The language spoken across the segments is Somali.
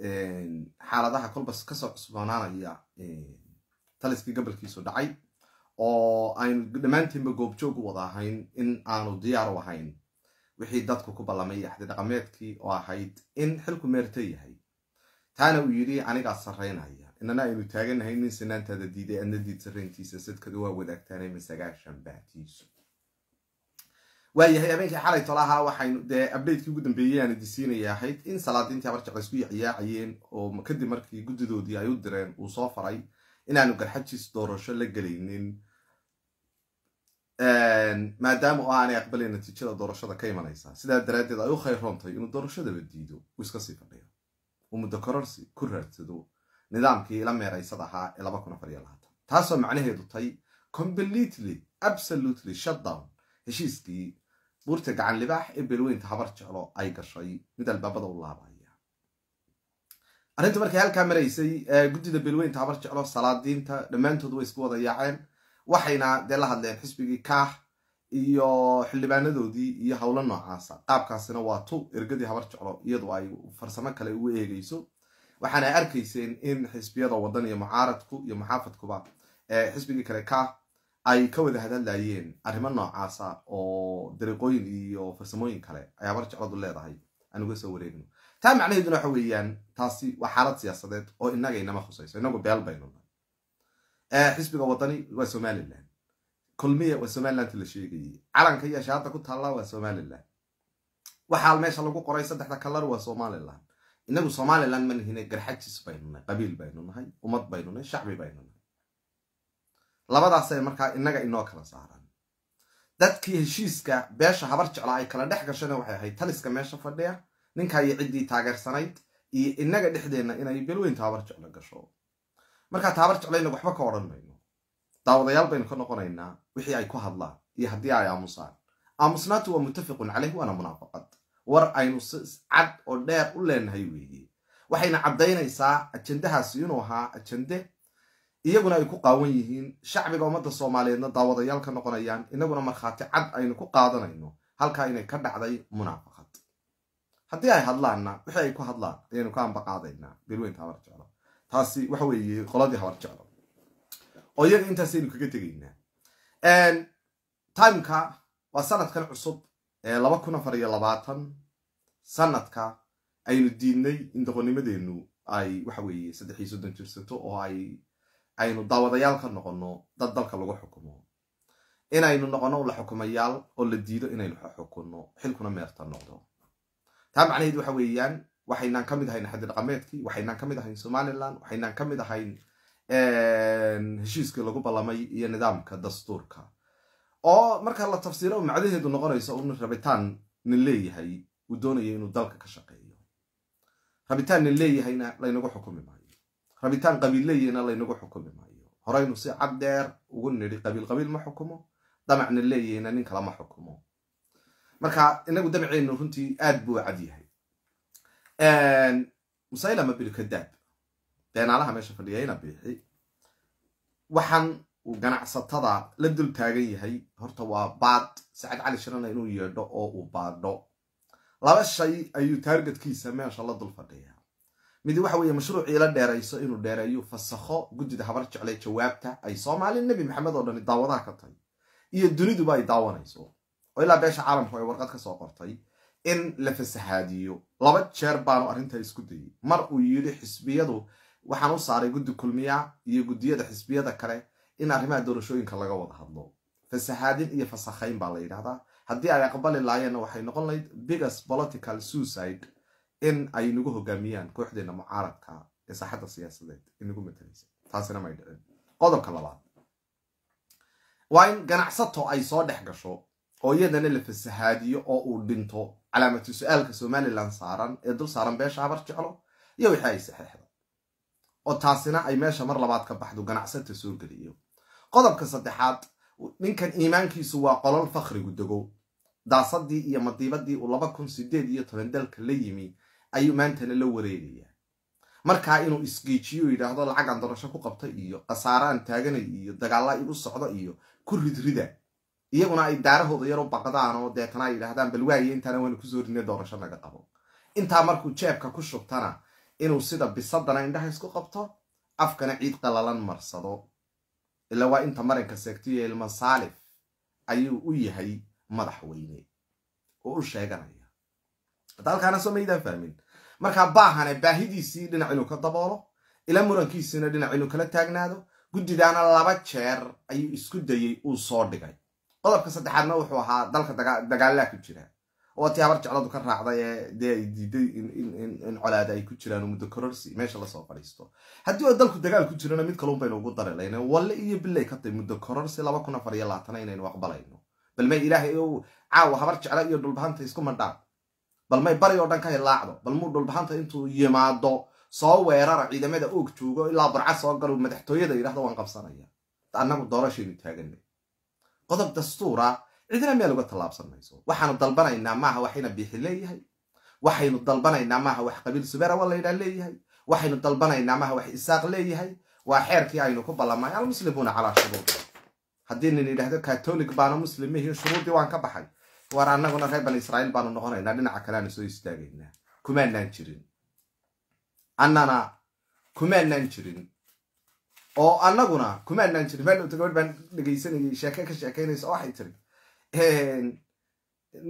xaaladaha colbas kasoo cusboonaanaya taliskii gabalkiisu dhacay oo aynu dhammaantiinba goobjoogu u wada ahayn in aanu diyaaru ahayn wixii dadku ku ballamay axdi dhaqameedkii oo ahayd in xilku meerto yahay taana uu yidhi anigaa sarraynaya inana aynu taagannahay nin sinaantaada diiday adna diid sarrayntiisa sadkada waa wadaagtaanay masagaashan baatiisu waayahay habeenkii xalay tolaha waxaynu dee abdatekii ugu dambeeyeyaana disiinaya ahayd in salaadiintii habarjaq laysku yacyaaciyeen oo kadib markii guddidoodii ay u direen uu soo faray inaanu garxajis doorasho la gelaynin maadaama oo aanay aqbalin natiijada doorashada ka imanaysa sidaa daraaddeed ay u khayroontay inuu doorashadaba diido uu iska sii fadhiyo uu muddo kororsi ku raadsado nidaamkii ila meeraysad ahaa ee taasoo macnaheedu tay completely absolutely shutdown heshiiskii buurta gacan ee belweynta habar jeclo ay gashay mid albaabada u laabaya arrintu markay halkaa maraysay guddida belweynta habar jeclo salaadiinta dhammaantood way isku wada yaaceen waxayna dee la hadleen xisbigii kaax iyo xildhibaanadoodii iyo howlo noocaasa qaabkaasina waa tu ergadii habar jeclo iyadu ay farsamo kale ugu eegayso waxaana arkayseen in xisbiyada wadan iyo mucaaradku iyo muxaafadkuba xisbigii kale kaax ay ka wada hadadlayeen arrimo noocaasa oo dariiqooyin iyo farsamooyin kale ayaa mar jecladu leedahay aanuga soo wareegno taa macnaheeduna waxa weeyaan taasi waa xaalad siyaasadeed oo inaga inama khusayso inagu beel baynu xisbiga wadani waa somalilan kulmiya waa somaliland la sheegayey calanka iyo ashaarta ku taalla waa somaliland waxaa meesha lagu qoray saddexda kalar waa somaliland inagu somaliland ma nihine garxajis baynu nahay qabiil baynu nahay ummad baynu nahay shacbi baynu nahay labadaasa markaa inaga inoo kala saaran dadkii heshiiska beesha habar jeclaa ay kala dhex gashana waxay ahayd taliska meesha fadhiya ninka iyo ciddii taageersanayd iyo inaga dhexdeenna inay belweyn taabar jeclo gasho markaa taabar jeclayna waxba ka odhan mayno daawadayaal baynu ka noqonaynaa wixii ay ku hadlaan iyo haddii ay aamusaan aamusnaatu waa mutafiqun caleyh waana munaafaqad war aynu si cad oo dheer u leenahay weeye waxayna caddaynaysaa ajandahaasi inuu ahaa ajande iyaguna ay ku qaawan yihiin shacbiga ummadda soomaaliyeedna daawadayaal ka noqonayaan inaguna markhaati cad aynu ku qaadanayno halkaa inay ka dhacday munaafaqad haddii ay hadlaanna wixii ay ku hadlaan ayaynu ka ambaqaadaynaa beelweynta habar jeclo taasi waxa weeye qoladii habar jeclo oo iyaga intaas aynu kaga tegaynaa timeka waa sanadkan cusub ee laba kun afar iyo labaatan sanadka aynu diidnay in doqonimadeennu ay waxa weeye saddex soddon jirsato oo ay aynu daawadayaal ka noqono dad dalka lagu xukumo inaynu noqono la xukumayaal oo la diido inaynu xukunno xilkuna meerta noqdo taa macnaheedu waxa weeyaan waxaynaan ka mid ahayn xaddi dhaqameedkii waxaynaan ka mid ahayn somalilan waxaynaan ka mid ahayn heshiiskii lagu ballamay iyo nidaamka dastuurka oo marka la tafsiilo macdaheedu noqonayso un rabitaan nin leeyahay uu doonayo inuu dalka ka shaqeeyo rabitaan nin leeyahayna laynagu xukumi maayo rabitaan qabiilleyihiina laynagu xukumi maayo horaynu si cad dheer ugu nidhi qabiil qabiil ma xukumo damacna leeyiina nin kalama xukumo marka inagu damceennu runtii aad buu cad yahay musaylama bilkadaab beenaalaha meesha fadhiyayna biixi waxaan uu ganacsatada la dul taagan yahay horta waa baad sacad cali shirana inuu yeedho oo uu baadho laba shay ayuu taargetkiisa meesha la dul fadhiya midi waxa weeye mashruucii mashruuciila dheerayso inuu dheereeyo fasakho guddida habar jeclay jawaabta ay soomaali nebi maxamed oo dhani daawadaha ka tahay iyo duniduba ay daawanayso oo ilaa beesha caalamku ay warqad ka soo qortay in la fasahaadiyo laba jeer baanu arrintaa isku dayey mar uu yidhi xisbiyadu waxaan u saaray guddi kulmiyaa iyo guddiyada xisbiyada kale in arrimaha doorashooyinka laga wada hadlo fasahaadin iyo fasakhayn baa la yidhahdaa haddii ay aqbali laayeenna waxay noqon lahayd biggest political suicide in ay nagu hogaamiyaan kooxdeena mucaaradka ee saaxadda siyaasadeed inagu matalaysa taasina may dhicin qodobka labaad waa in ganacsato ay soo dhex gasho oo iyadana la fasahaadiyo oo uu dhinto calaamatu su-aalka somalilan saaran ee dul saaran beesha habar jeclo iyo wixii ay saxeixdo oo taasina ay meesha mar labaad ka baxdo ganacsata soo geliyo qodobka saddexaad ninkan iimaankiisu waa qolol fakhrigu dego daasadii iyo madiibadii uu laba kun sideed iyo toban dalka la yimi ayuu maantana la wareegaya markaa inuu isgeejiyo yidhaahdo lacagaan doorasho ku qabta iyo khasaaraan taaganay iyo dagaalla igu socdo iyo ku ridrida iyaguna ay daarahooda yar u baqdaan oo deetana ay yidhaahdaan balwaaye intaana waanu ku soo rinay doorasho naga qabo intaa markuu jeebka ku shubtana inuu sida bisadana indhaha isku qabto afkana ciid qalalan marsado ila waa inta marinka seegtiyo ilmasaalif ayuu u yahay madaxweyne oo u sheeganaya hadda soo maydaan fahmin markaa baahane baahidiisii dhinac inuu ka daboolo ila murankiisiina dhinac inuu kala taagnaado guddidaana laba jeer ayuu isku dayey uu soo dhigay qodobka saddexaadna wuxuu ahaa dalka dagaalaa ku jira oo tii habar jecladu ka raacday in colaada ay ku jiraan muddo kororsi meesha lasoo fadhiisto haddii oo dalku dagaal ku jirana mid kalun baynu ugu dari walle iyo bilay ka tahay muddo kororsi laba kun afar iyo labaatana inaynu aqbalayno bal may ilaahay caawa habar jecla iyo dhulbahanta isku mandhaan bal may bari oo dhan ka hilaacdo bal muu dhulbaxanta intuu yimaado soo weerara ciidamada oog joogo ilaa barcar soo galo madaxtooyada yidhahdo waan qabsanaya annagu doorashaynu taaganay qodob dastuura cidina meel uga tallaabsan mayso waxaanu dalbanaynaa maaha wax ina biixi leeyahay waxaynu dalbanaynaa maaha wax qabiil suberawa laydhaa leeyahay waxaynu dalbanaynaa maaha wax isaaq leeyahay waa xeerkii aynu ku ballamay almuslimuuna calaa shuruudi haddii nin yidhahdo katolik baana muslim mihiin shuruuddii waan ka baxay war annaguna reer bani israa'iil baanu noqonaynaa dhinaca kale aanu soo istaagaynaa kumaanaan jirin annana kumaanaan jirin oo annaguna kumaanaan jirin maanta gabadh baan dhegaysanayay sheeke ka sheekaynaysa oo waxay tiri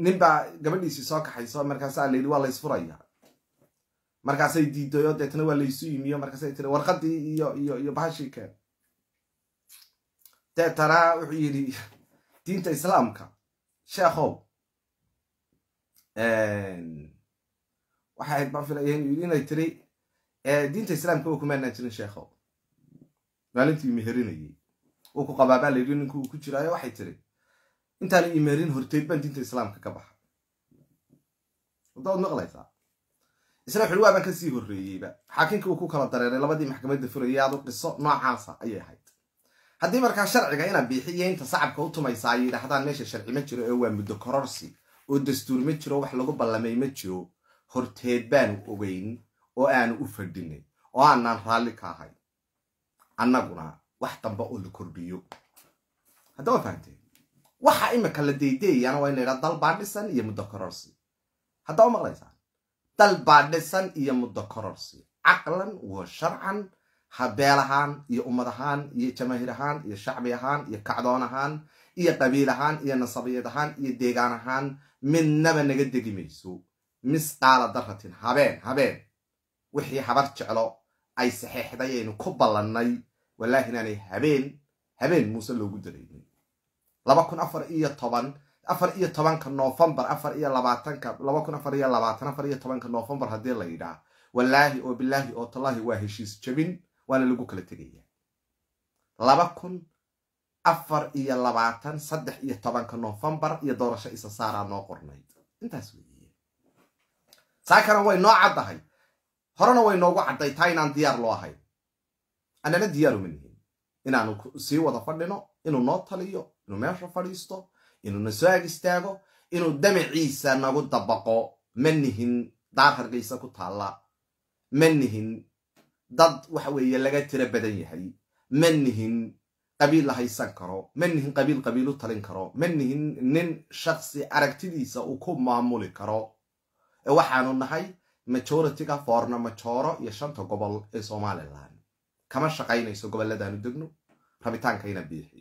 ninbaa gabadhiisii soo kaxayso markaasaa layidhi waa laysfuraya markaasay diidayo deetna waa laysu yimiyo markaasay tiri warqadii iyo iyo iyo bahashii keen deetana wuxuu yidhi diinta islaamka sheekhow waxay ahayd baan filaya inuu inay tiri diinta islaamka waa kumaanaan jirin sheekho maalintii imeherinayay wuu ku qabaabaa layidhi ninku uu ku jiraayo waxay tiri intaan imeherin horteed baan diinta islaamka ka baxa wadda waad maqlaysaa isna xulwaa baan kasii horreeyeyba xaakinka uu ku kala dareeray labadii maxkamadda furayaadu qiso noocaasa ayay ahayd haddii markaa sharciga inaad biixiyeynta sacabka u tumaysaa ay yidhaahdaan meesha sharci ma jiro oo waa muddo kororsi oo dastuur ma jiro wax lagu ballamay ma jiro horteed baanu ogeyn oo aanu u fadhinay oo aanaan raalli ka ahay annaguna wax damba oo la kordhiyo haddaba fahamtee waxa imika la deydeeyaana waa inlaydhaa dal baadhisan iyo muddo kororsi haddaba maqlaysaan dal baadhisan iyo muddo kororsi caqlan wa sharcan habeel ahaan iyo ummad ahaan iyo jamaahir ahaan iyo shacbi ahaan iyo kacdoon ahaan iyo qabiil ahaan iyo nasabiyad ahaan iyo deegaan ahaan midnaba naga degi mayso mis dhaala daratin habeen habeen wixii habar jeclo ay saxeexday aynu ku ballannay wallaahi inaanay habeen habeen muuse loogu daraynin laba kun afar iyo toban afar iyo tobanka noofembar afar iyo labaatanka laba kun afar iyo labaatan afar iyo tobanka novembar haddii la yidhaah wallaahi oo bilaahi oo tallaahi waa heshiis jabin waana lagu kala tegaya laba kun afar iyo labaatan saddex iyo tobanka noofembar iyo doorasho isa saaraa noo qornayd intaas saa kana way noo caddahay horena way noogu cadday taa inaan diyaar loo ahayn annana diyaaruma nihin inaanu sii wada fadhino inuu noo taliyo inuu meesha fadhiisto na soo ag istaago inuu damaciisa nagu dabaqo ma nihin daar hargeysa ku taalla ma nihin dad waxa weeye laga tiro badan yahay ma nihin qabiil la haysan karo ma nihin qabiil qabiilu talin karo ma nihin nin shaksi aragtidiisa uu ku maamuli karo e waxaanu nahay majoritiga foorna majooro iyo shanta gobol ee somalilan kama shaqaynayso gobolladanu degno rabitaankayna biixi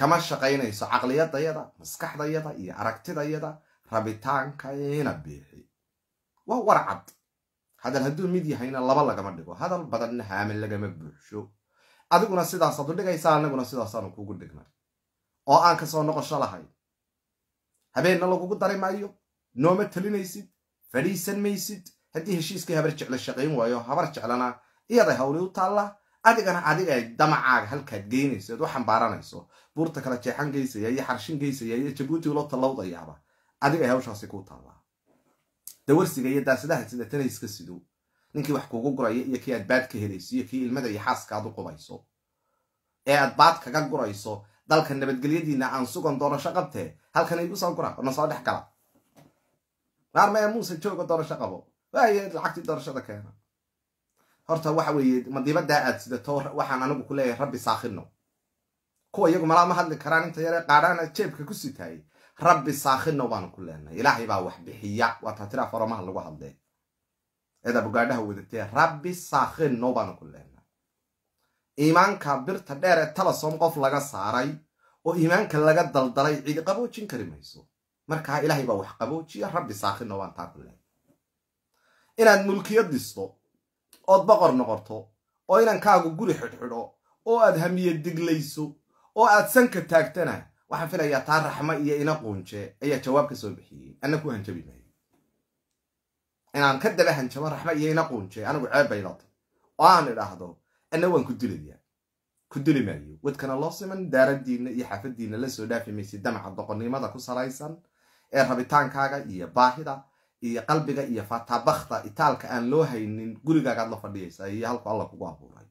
kama shaqaynayso caqliyadayada maskaxdayada iyo aragtidayada rabitaankayna biixi waa warcad hadal hadduu mid yahayna laba lagama dhigo hadal badanna haamin lagama buuxsho adiguna sidaasaad u dhigaysaa annaguna sidaasaanu kuugu dhignay oo aan kasoo noqosho lahayn habeenna lagugu dari maayo nooma talinaysid fadhiisan maysid haddii heshiiskii habar jecle shaqayn waayo habar jeclana iyaday hawli u taallaa adigana adiga ay damacaaga halkaad geynayso ad u xambaaranayso buurta kala jeexan geysaya iyo xarshin geysaya iyo jabuuti ulo tallowdayaaba adiga ay hawshaasi kuu taallaa dawarsiga iyo daasadaha sida tanayska sidow ninkii wax kuugu guraya iyo kii aad baad ka helayso iyo kii ilmada iyo xaaskaad u qubayso ee aad baad kaga gurayso dalka nabadgelyadiina aan sugan doorasho qabtee halkan igu soo gura na soo dhex gala maarmaya muuse joogo doorasho qabo waaye lacagtii doorashada keena horta waxa weeye ma dibaddaa aad sidato waxaan anigu ku leeyahay rabbi saakhino kuwa iyagu malaa ma hadli karaan inta yare qaadhaana jeebka ku sitaayay rabbi saakhino baanu ku leenahay ilaahay baa wax bixiya waataa tiraa foromaha lagu hadlee eedaab gaadhaha wadatee rabbi saakhin no baanu ku lehnaa iimaanka birta dheer ee talasom qof laga saaray oo iimaanka laga daldalay cidi qaboojin kari mayso markaa ilaahay baa wax qaboojiya rabbi saakhin no baan taa ku lehnaa inaad mulkiyad dhisto ood boqor noqoto oo inankaagu guri xidhxidho oo aad hamiye diglayso oo aad sanka taagtana waxaan filayaa taa raxmo iyo ina quunje ayaa jawaab ka soo bixiyey anna ku hanjabi mayo inaan ka daba hanjamo raxma iyo ila quunjay anigu ceeb bay ila tahy oo aan idhaahdo ana waan ku dilaya ku dili maayo wadkana loo siman daaradiina iyo xafadiina la soo dhaafi maysa damaca doqonnimada ku saraysan ee rabitaankaaga iyo baahida iyo qalbiga iyo fataabakta itaalka aan loo haynin gurigaagaad la fadhiyaysaa iyo halku alla kugu abuuray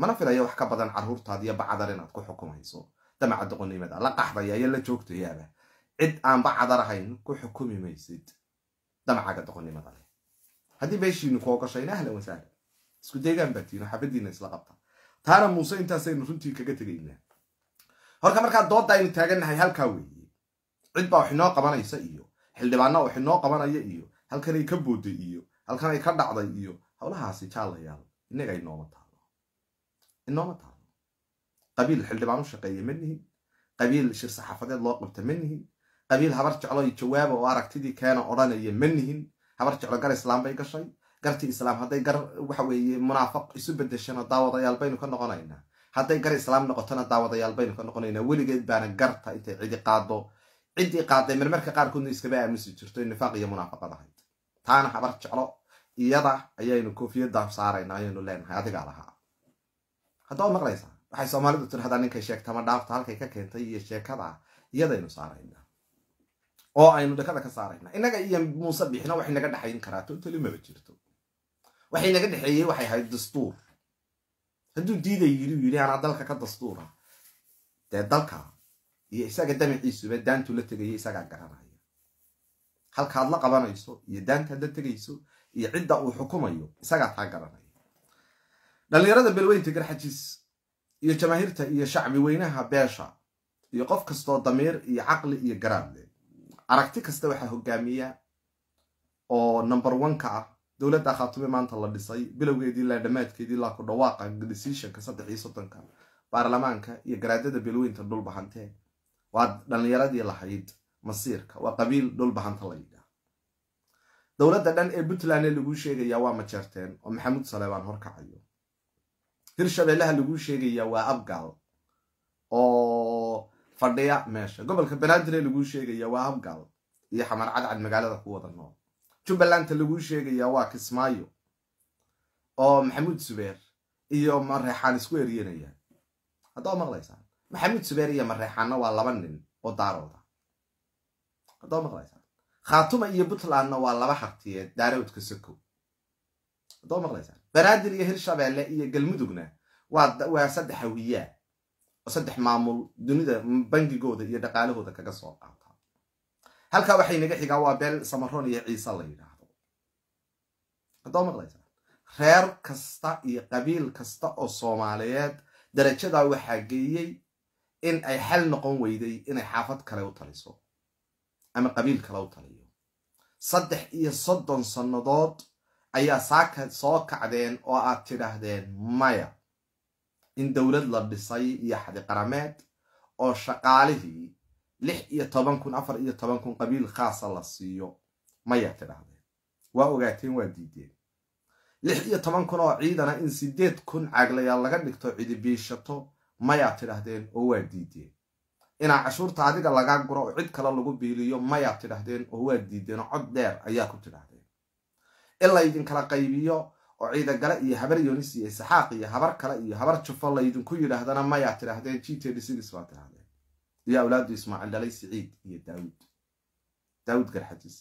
mana filayo wax ka badan caruurtaad iyo bacadar inaad ku xukumayso damaca doqonnimada la qaxdaya iyo la joogtayaaba cid aan bacadar ahayn ku xukumi maysid damcaaga doqonnimada leh haddii meeshiinu kookashayna ahlan wasahlan isku deegaan baatiino xabadiina isla qabta taana muuse intaasaynu runtii kaga tegaynaa horka markaa dooda aynu taagannahay halkaa weeye cid baa wax inoo qabanaysa iyo xildhibaanna wax inoo qabanaya iyo halkanay ka booday iyo halkanay ka dhacday iyo howlahaasi jaallayaal innaga inooma taallo inooma taallo qabiil xildhibaan shaqeeya ma nihin qabiil shir saxaafadeed loo qabta ma nihin qabiil habar jeclo iyo jawaaba oo aragtidii keena odhanaya manihin habar jeclo gar islaam bay gashay gartii islaam hadday gar waxaweye munaafaq isu bedeshana daawadayaal baynu ka noqonaynaa hadday gar islaam noqotona daawadayaal baynu ka noqonaynaa weligeed baana garta intay cidi qaado ciddii qaaday marmarka qaarkoodna iskaba aamusi jirto in nifaaq iyo munaafaqad ahayd taana habar jeclo iyada ayaynu koofiyaddan saarayna ayaynu leenahay adigaa lahaa haddaa maqlaysaa waxay soomaalidu tidhahdaa ninkay sheegtama dhaafta halkay ka keentay iyo sheekada iyadaynu saaraynaa oo aynu dhakada ka saarayna inaga iyo muuse bixina waxay naga dhexayn karaa totali maba jirto waxay naga dhexeeyey waxay ahayd dastuur hadduu diiday yiri yidhi anaa dalka ka dastuura dee dalka iyo isaga damaciisuba daantu la tegayo isagaa garanaya halkaad la qabanayso iyo daantaad la tegayso iyo cidda uu xukumayo isagaa taa garanaya dhallinyarada belweynta garxajis iyo jamaahiirta iyo shacbi weynaha beesha iyo qof kastoo damiir iyo caqli iyo garaadle aragti kasta waxaa hogaamiya oo number oneka ah dowladda khaatume maanta la dhisay bilowgeedii ilaa dhammaadkeedii ilaa ku dhawaaqa decisionka saddex iyo soddonka baarlamaanka iyo garaadada beelweynta dhulbahanteen waa dhallinyaradii lahayd masiirka waa qabiil dhulbahanta la yidhaah dowladda dhan ee puntlandee laguu sheegayaa waa majeerteen oo maxamuud saleebaan horkacayo hirshabeellaha laguu sheegayaa waa abgaal oo fadhiya meesha gobolka banaadir laguu sheegaya waa habgaal iyo xamar cadcad magaalada ku wada nool jubbalanta laguu sheegaya waa kismaayo oo maxamuud subeer iyo mareexaan isku eryanaya haddaa maqlaysaan maxamuud subeer iyo mareexaanna waa laba nin oo daarooda haddaa maqlaysaan khaatuma iyo puntlandna waa laba hartiyeed daarowdka sokow haddaa maqlaysaan banaadir iyo hirshabeelle iyo galmudugna waa saddex hawiyaa saddex maamul dunida bangigooda iyo dhaqaalahooda kaga soo qaata halka waxay naga xigaan waa beel samaron iyo ciise la yidhaahdo hadoo maqlaysaa reer kasta iyo qabiil kasta oo soomaaliyeed darajadaa waxaa geeyey in ay xal noqon weyday inay xaafad kale u taliso ama qabiil kale u taliyo saddex iyo soddon sannadood ayaa saaka soo kacdeen oo aad tidhaahdeen maya in dowlad la dhisay iyo xadiqarameed oo shaqaalihii lix iyo toban kun afar iyo toban kun qabiil khaasa la siiyo mayaa tidhaahdeen waa ogaateen waa diideen lix iyo toban kun oo ciidana in sideed kun caglayaal laga dhigto cidibiishato mayaa tidhaahdeen oo waa diideen inaa cashuurta adiga lagaa guro oo cid kale lagu biiliyo mayaa tidhahdeen oo waa diideen oo cod dheer ayaa ku tidhaahdeen in laydinkala qaybiyo oo ciidagale iyo habar yonis iyo saxaaq iyo habar kale iyo habar jufo laydinku yidhaahdana mayaa tidhaahdeen jiteedi sidiis baa tidhahdeen iyo awlaadu ismaaciil dhalay siciid iyo daawud daawud garxajiis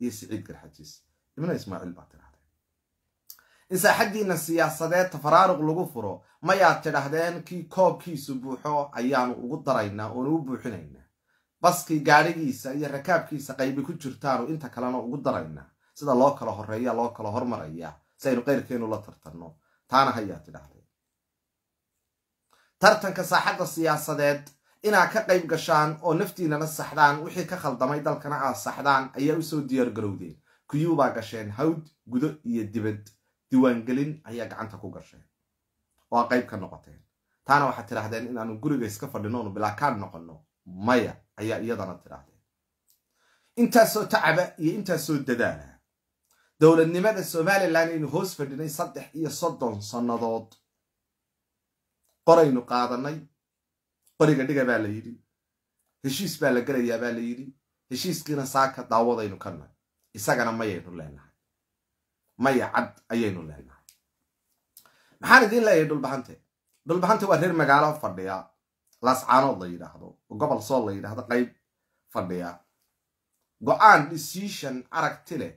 iyo siciid garxajis ibna ismaaciil baa tidhahdeen insaaxadiinna siyaasadeed tafaraaruq lagu furo mayaad tidhahdeen kii koobkiisu buuxo ayaanu ugu daraynaa oonu u buuxinaynaa baskii gaadhigiisa iyo rakaabkiisa qaybi ku jirtaanu inta kalena ugu daraynaa sida loo kala horreeya loo kala hormarayaa saynu keyrkeenu la tartanno taana hayaa tidhaahday tartanka saaxadda siyaasadeed inaa ka qayb gashaan oo naftiinana saxdaan wixii ka khaldamay dalkana aad saxdaan ayaa usoo diyaar garowdeen kuyuubaa gasheen hawd gudo iyo dibad diwaangelin ayaa gacanta ku gasheen oo a qayb ka noqoteen taana waxaad tidhahdeen inaanu guriga iska fadhinoonu bilaakaan noqonno maya ayaa iyadana tidhaahdeen intaasoo tacaba iyo intaasoo dadaala dowladnimada somalilan aynu hoos fadhinay saddex iyo soddon sannadood qoraynu qaadanay qoriga dhiga baa la yidhi heshiis baa la gelayaa baa la yidhi heshiiskiina saaka daawadaynu ka nahay isagana mayaynu leenahay maya cad ayaynu leenahay maxaan idiin leeyahay dhulbahante dhulbahante waa reer magaalo fadhiya laascaanood la yidhaahdo gobol sool la yidhaahdo qayb fadhiya go-aan dhisiishan aragti leh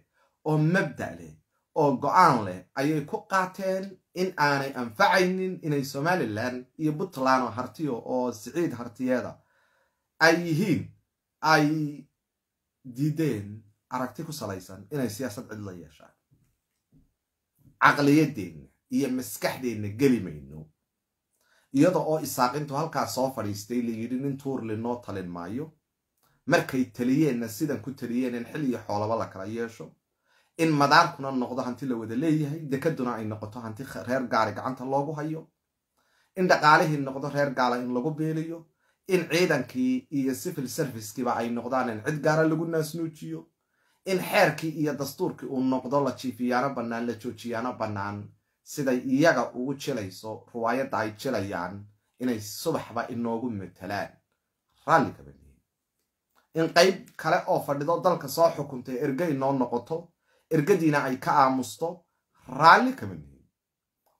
oo mabda' leh oo go'aan leh ayay ku qaateen in aanay anfacaynin inay somalilan iyo puntland oo hartiyo oo siciid hartiyeeda ay yihiin ay diideen aragti ku salaysan inay siyaasad cidla yeeshaan caqliyadeenna iyo maskaxdeenna geli mayno iyada oo isaaqintu halkaas soo fadhiistay layidhi nin tuurli noo talin maayo markay taliyeenna sidan ku taliyeenin xil iyo xoolaba la kala yeesho in madaarkuna noqdo hanti la wada leeyahay dekaduna ay noqoto hanti reer gaari gacanta loogu hayo in dhaqaalihii noqdo reer gaala in lagu beeliyo in ciidankii iyo civil servicekiiba ay noqdaan in cid gaara lagu naasnuujiyo in xeerkii iyo dastuurkii uu noqdo la jiifiyaano bannaan la joojiyaano bannaan siday iyaga ugu jilayso ruwaayadda ay jilayaan inay subaxba inoogu matelaan raalligaban in qayb kale oo fadhido dalka soo xukuntay ergey noo noqoto ergadiina ay ka aamusto raalli kama nihin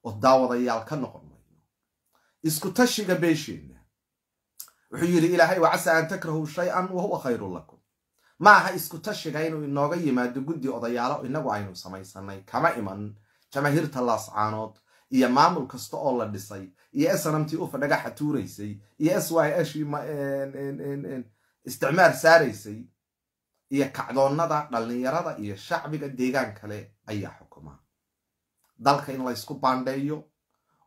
oo daawadayaal ka noqon mayno isku tashiga beesheenna wuxuu yidhi ilaahay wa casaa an takrahuu shay-an wahuwa huwa khayrun lakum ma aha isku tashiga inuu inooga yimaado guddi odayaalo inagu aynu samaysanay kama iman jamaahiirta laascaanood iyo maamul kasta oo la dhisay iyo snmt ufa dhagaxa tuuraysay iyo s y h isticmaar saaraysay iyo kacdoonnada dhallinyarada iyo shacbiga deegaan kale ayaa xukumaa dalka in laysku baandheeyo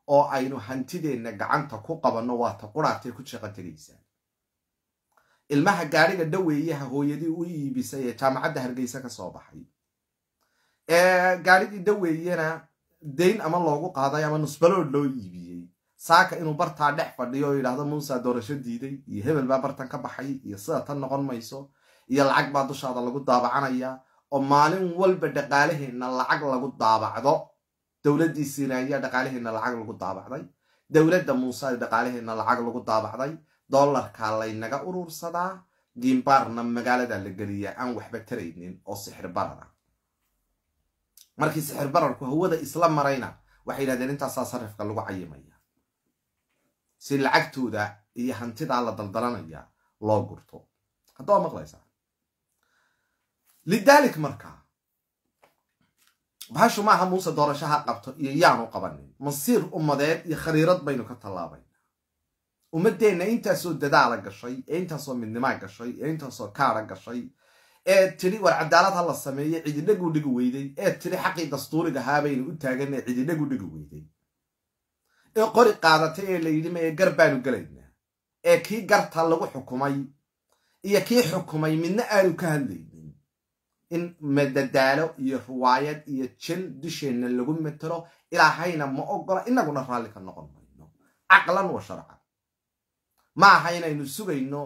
oo aynu hantideenna gacanta ku qabanno waa ta ku shaqo tegaysaan ilmaha gaariga dhoweeyaha hooyadii u iibisay ee jaamacadda hargeysa ka soo baxay gaarigii dhaweeyena deyn ama loogu qaaday ama nusbalood loo iibiyey saaka inuu bartaa dhex fadhiyo oo yidhaahdo muusa doorasho diiday iyo hebel baa bartan ka baxay iyo sida tan noqon mayso iyo lacag baa dushaada lagu daabacanayaa oo maalin walba dhaqaalaheenna lacag lagu daabacdo dowladdii siinaaya dhaqaalaheenna lacag lagu daabacday dowladda muuse dhaqaalaheenna lacag lagu daabacday dollarkaa laynaga uruursadaa diimbaarna magaalada la geliyaa aan waxba taraynin oo sixir barara markii sixir bararku hawada isla marayna waxay yidhahdeen intaasaa sarifka lagu cayimaya si lacagtooda iyo hantidaa la daldalanaya loo gurto haddaa maqlaysaa lidalik markaa bahashu maaha muuse doorasho ha qabto iyo yaanu qabanin masiir ummadeed iyo khariirad baynu ka tallaabayna ummaddeenna intaasoo dadaala gashay ee intaasoo midnimaa gashay ee intaasoo kaara gashay ee tiri war cadaalad la sameeye cididhagu dhigi weyday ee tiri xaqii dastuuriga ahaa baynu u ee cididhagu dhigi weyday ee qori qaadatay ee la yidhi ee gar baanu gelaynaa ee kii garta lagu xukumay iyo kii xukumay midna aanu ka hadlayna in madadaalo iyo riwaayad iyo jil dusheenna lagu metelo ilaahayna ma ogola inaguna raalli ka noqon mayno caqlan wa sharcan ma aha inaynu sugayno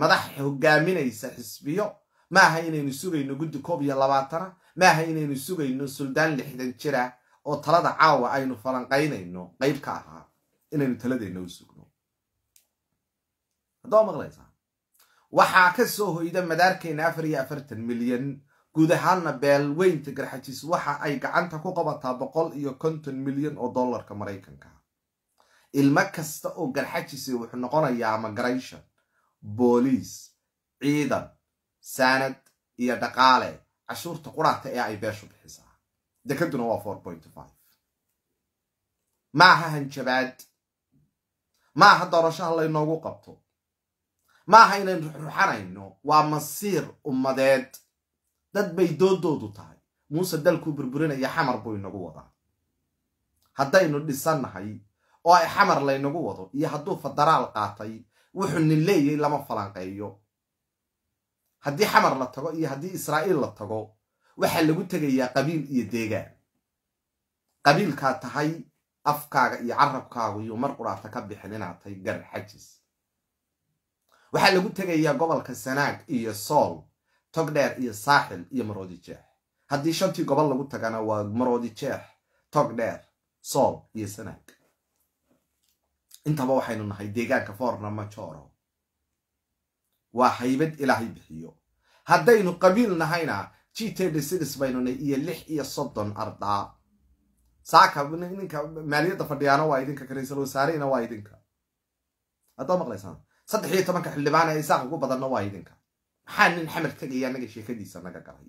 madax hogaaminaysa xisbiyo ma aha inaynu sugayno guddi koob iyo labaatana ma aha inaynu sugayno suldaan lixdan jira oo talada caawa aynu falanqaynayno qayb ka ahaa inaynu taladeenna u sugno waxaa ka soo hoyda madaarkeena afar iyo afartan milyan guud ahaanna beelweynta garxajis waxa ay gacanta ku qabataa boqol iyo konton milyan oo dollarka maraykanka ilmo kasta oo garxajise wuxuu noqonayaa migrathon booliis ciidan saanad iyo dhaqaale cashuurta quraata ee ay beeshu bixisaa dekaduna waa maaha hanjabaad maaha doorashaha laynoogu qabto ma aha inaynu ruxruxanayno waa masiir ummadeed dad bay doodoodu tahay muuse dalkuu burburinaya xamar buu inagu wadaa haddaynu dhisannahay oo ay xamar laynagu wado iyo hadduu fadaraal qaatay wuxuu nin leeyay lama falanqeeyo haddii xamar la tago iyo haddii israa'iil la tago waxaa lagu tegayaa qabiil iyo deegaan qabiilkaa tahay afkaaga iyo carabkaagu yuu mar quraata ka bixin inaad tahay gar xajis waxaa lagu tegayaa gobolka sanaag iyo sool togdheer iyo saaxil iyo maroodijeex haddii shantii gobol lagu tagana waa maroodijeex togdheer sool iyo sanaag intaba waxaynu nahay deegaanka foorna majooro waa haybad ilaahay bixiyo haddaynu qabiil nahayna gtdsids baynunay iyo lix iyo soddon ardaa saaka ninka maaliyadda fadhiyaana waa idinka karaysal wasaareyna waa idinka haddaad maqlaysaan saddex iyo tobanka xildhibaane isaaq ugu badanna waa idinka maxaa nin xamar tegaya naga sheekadiisa naga galay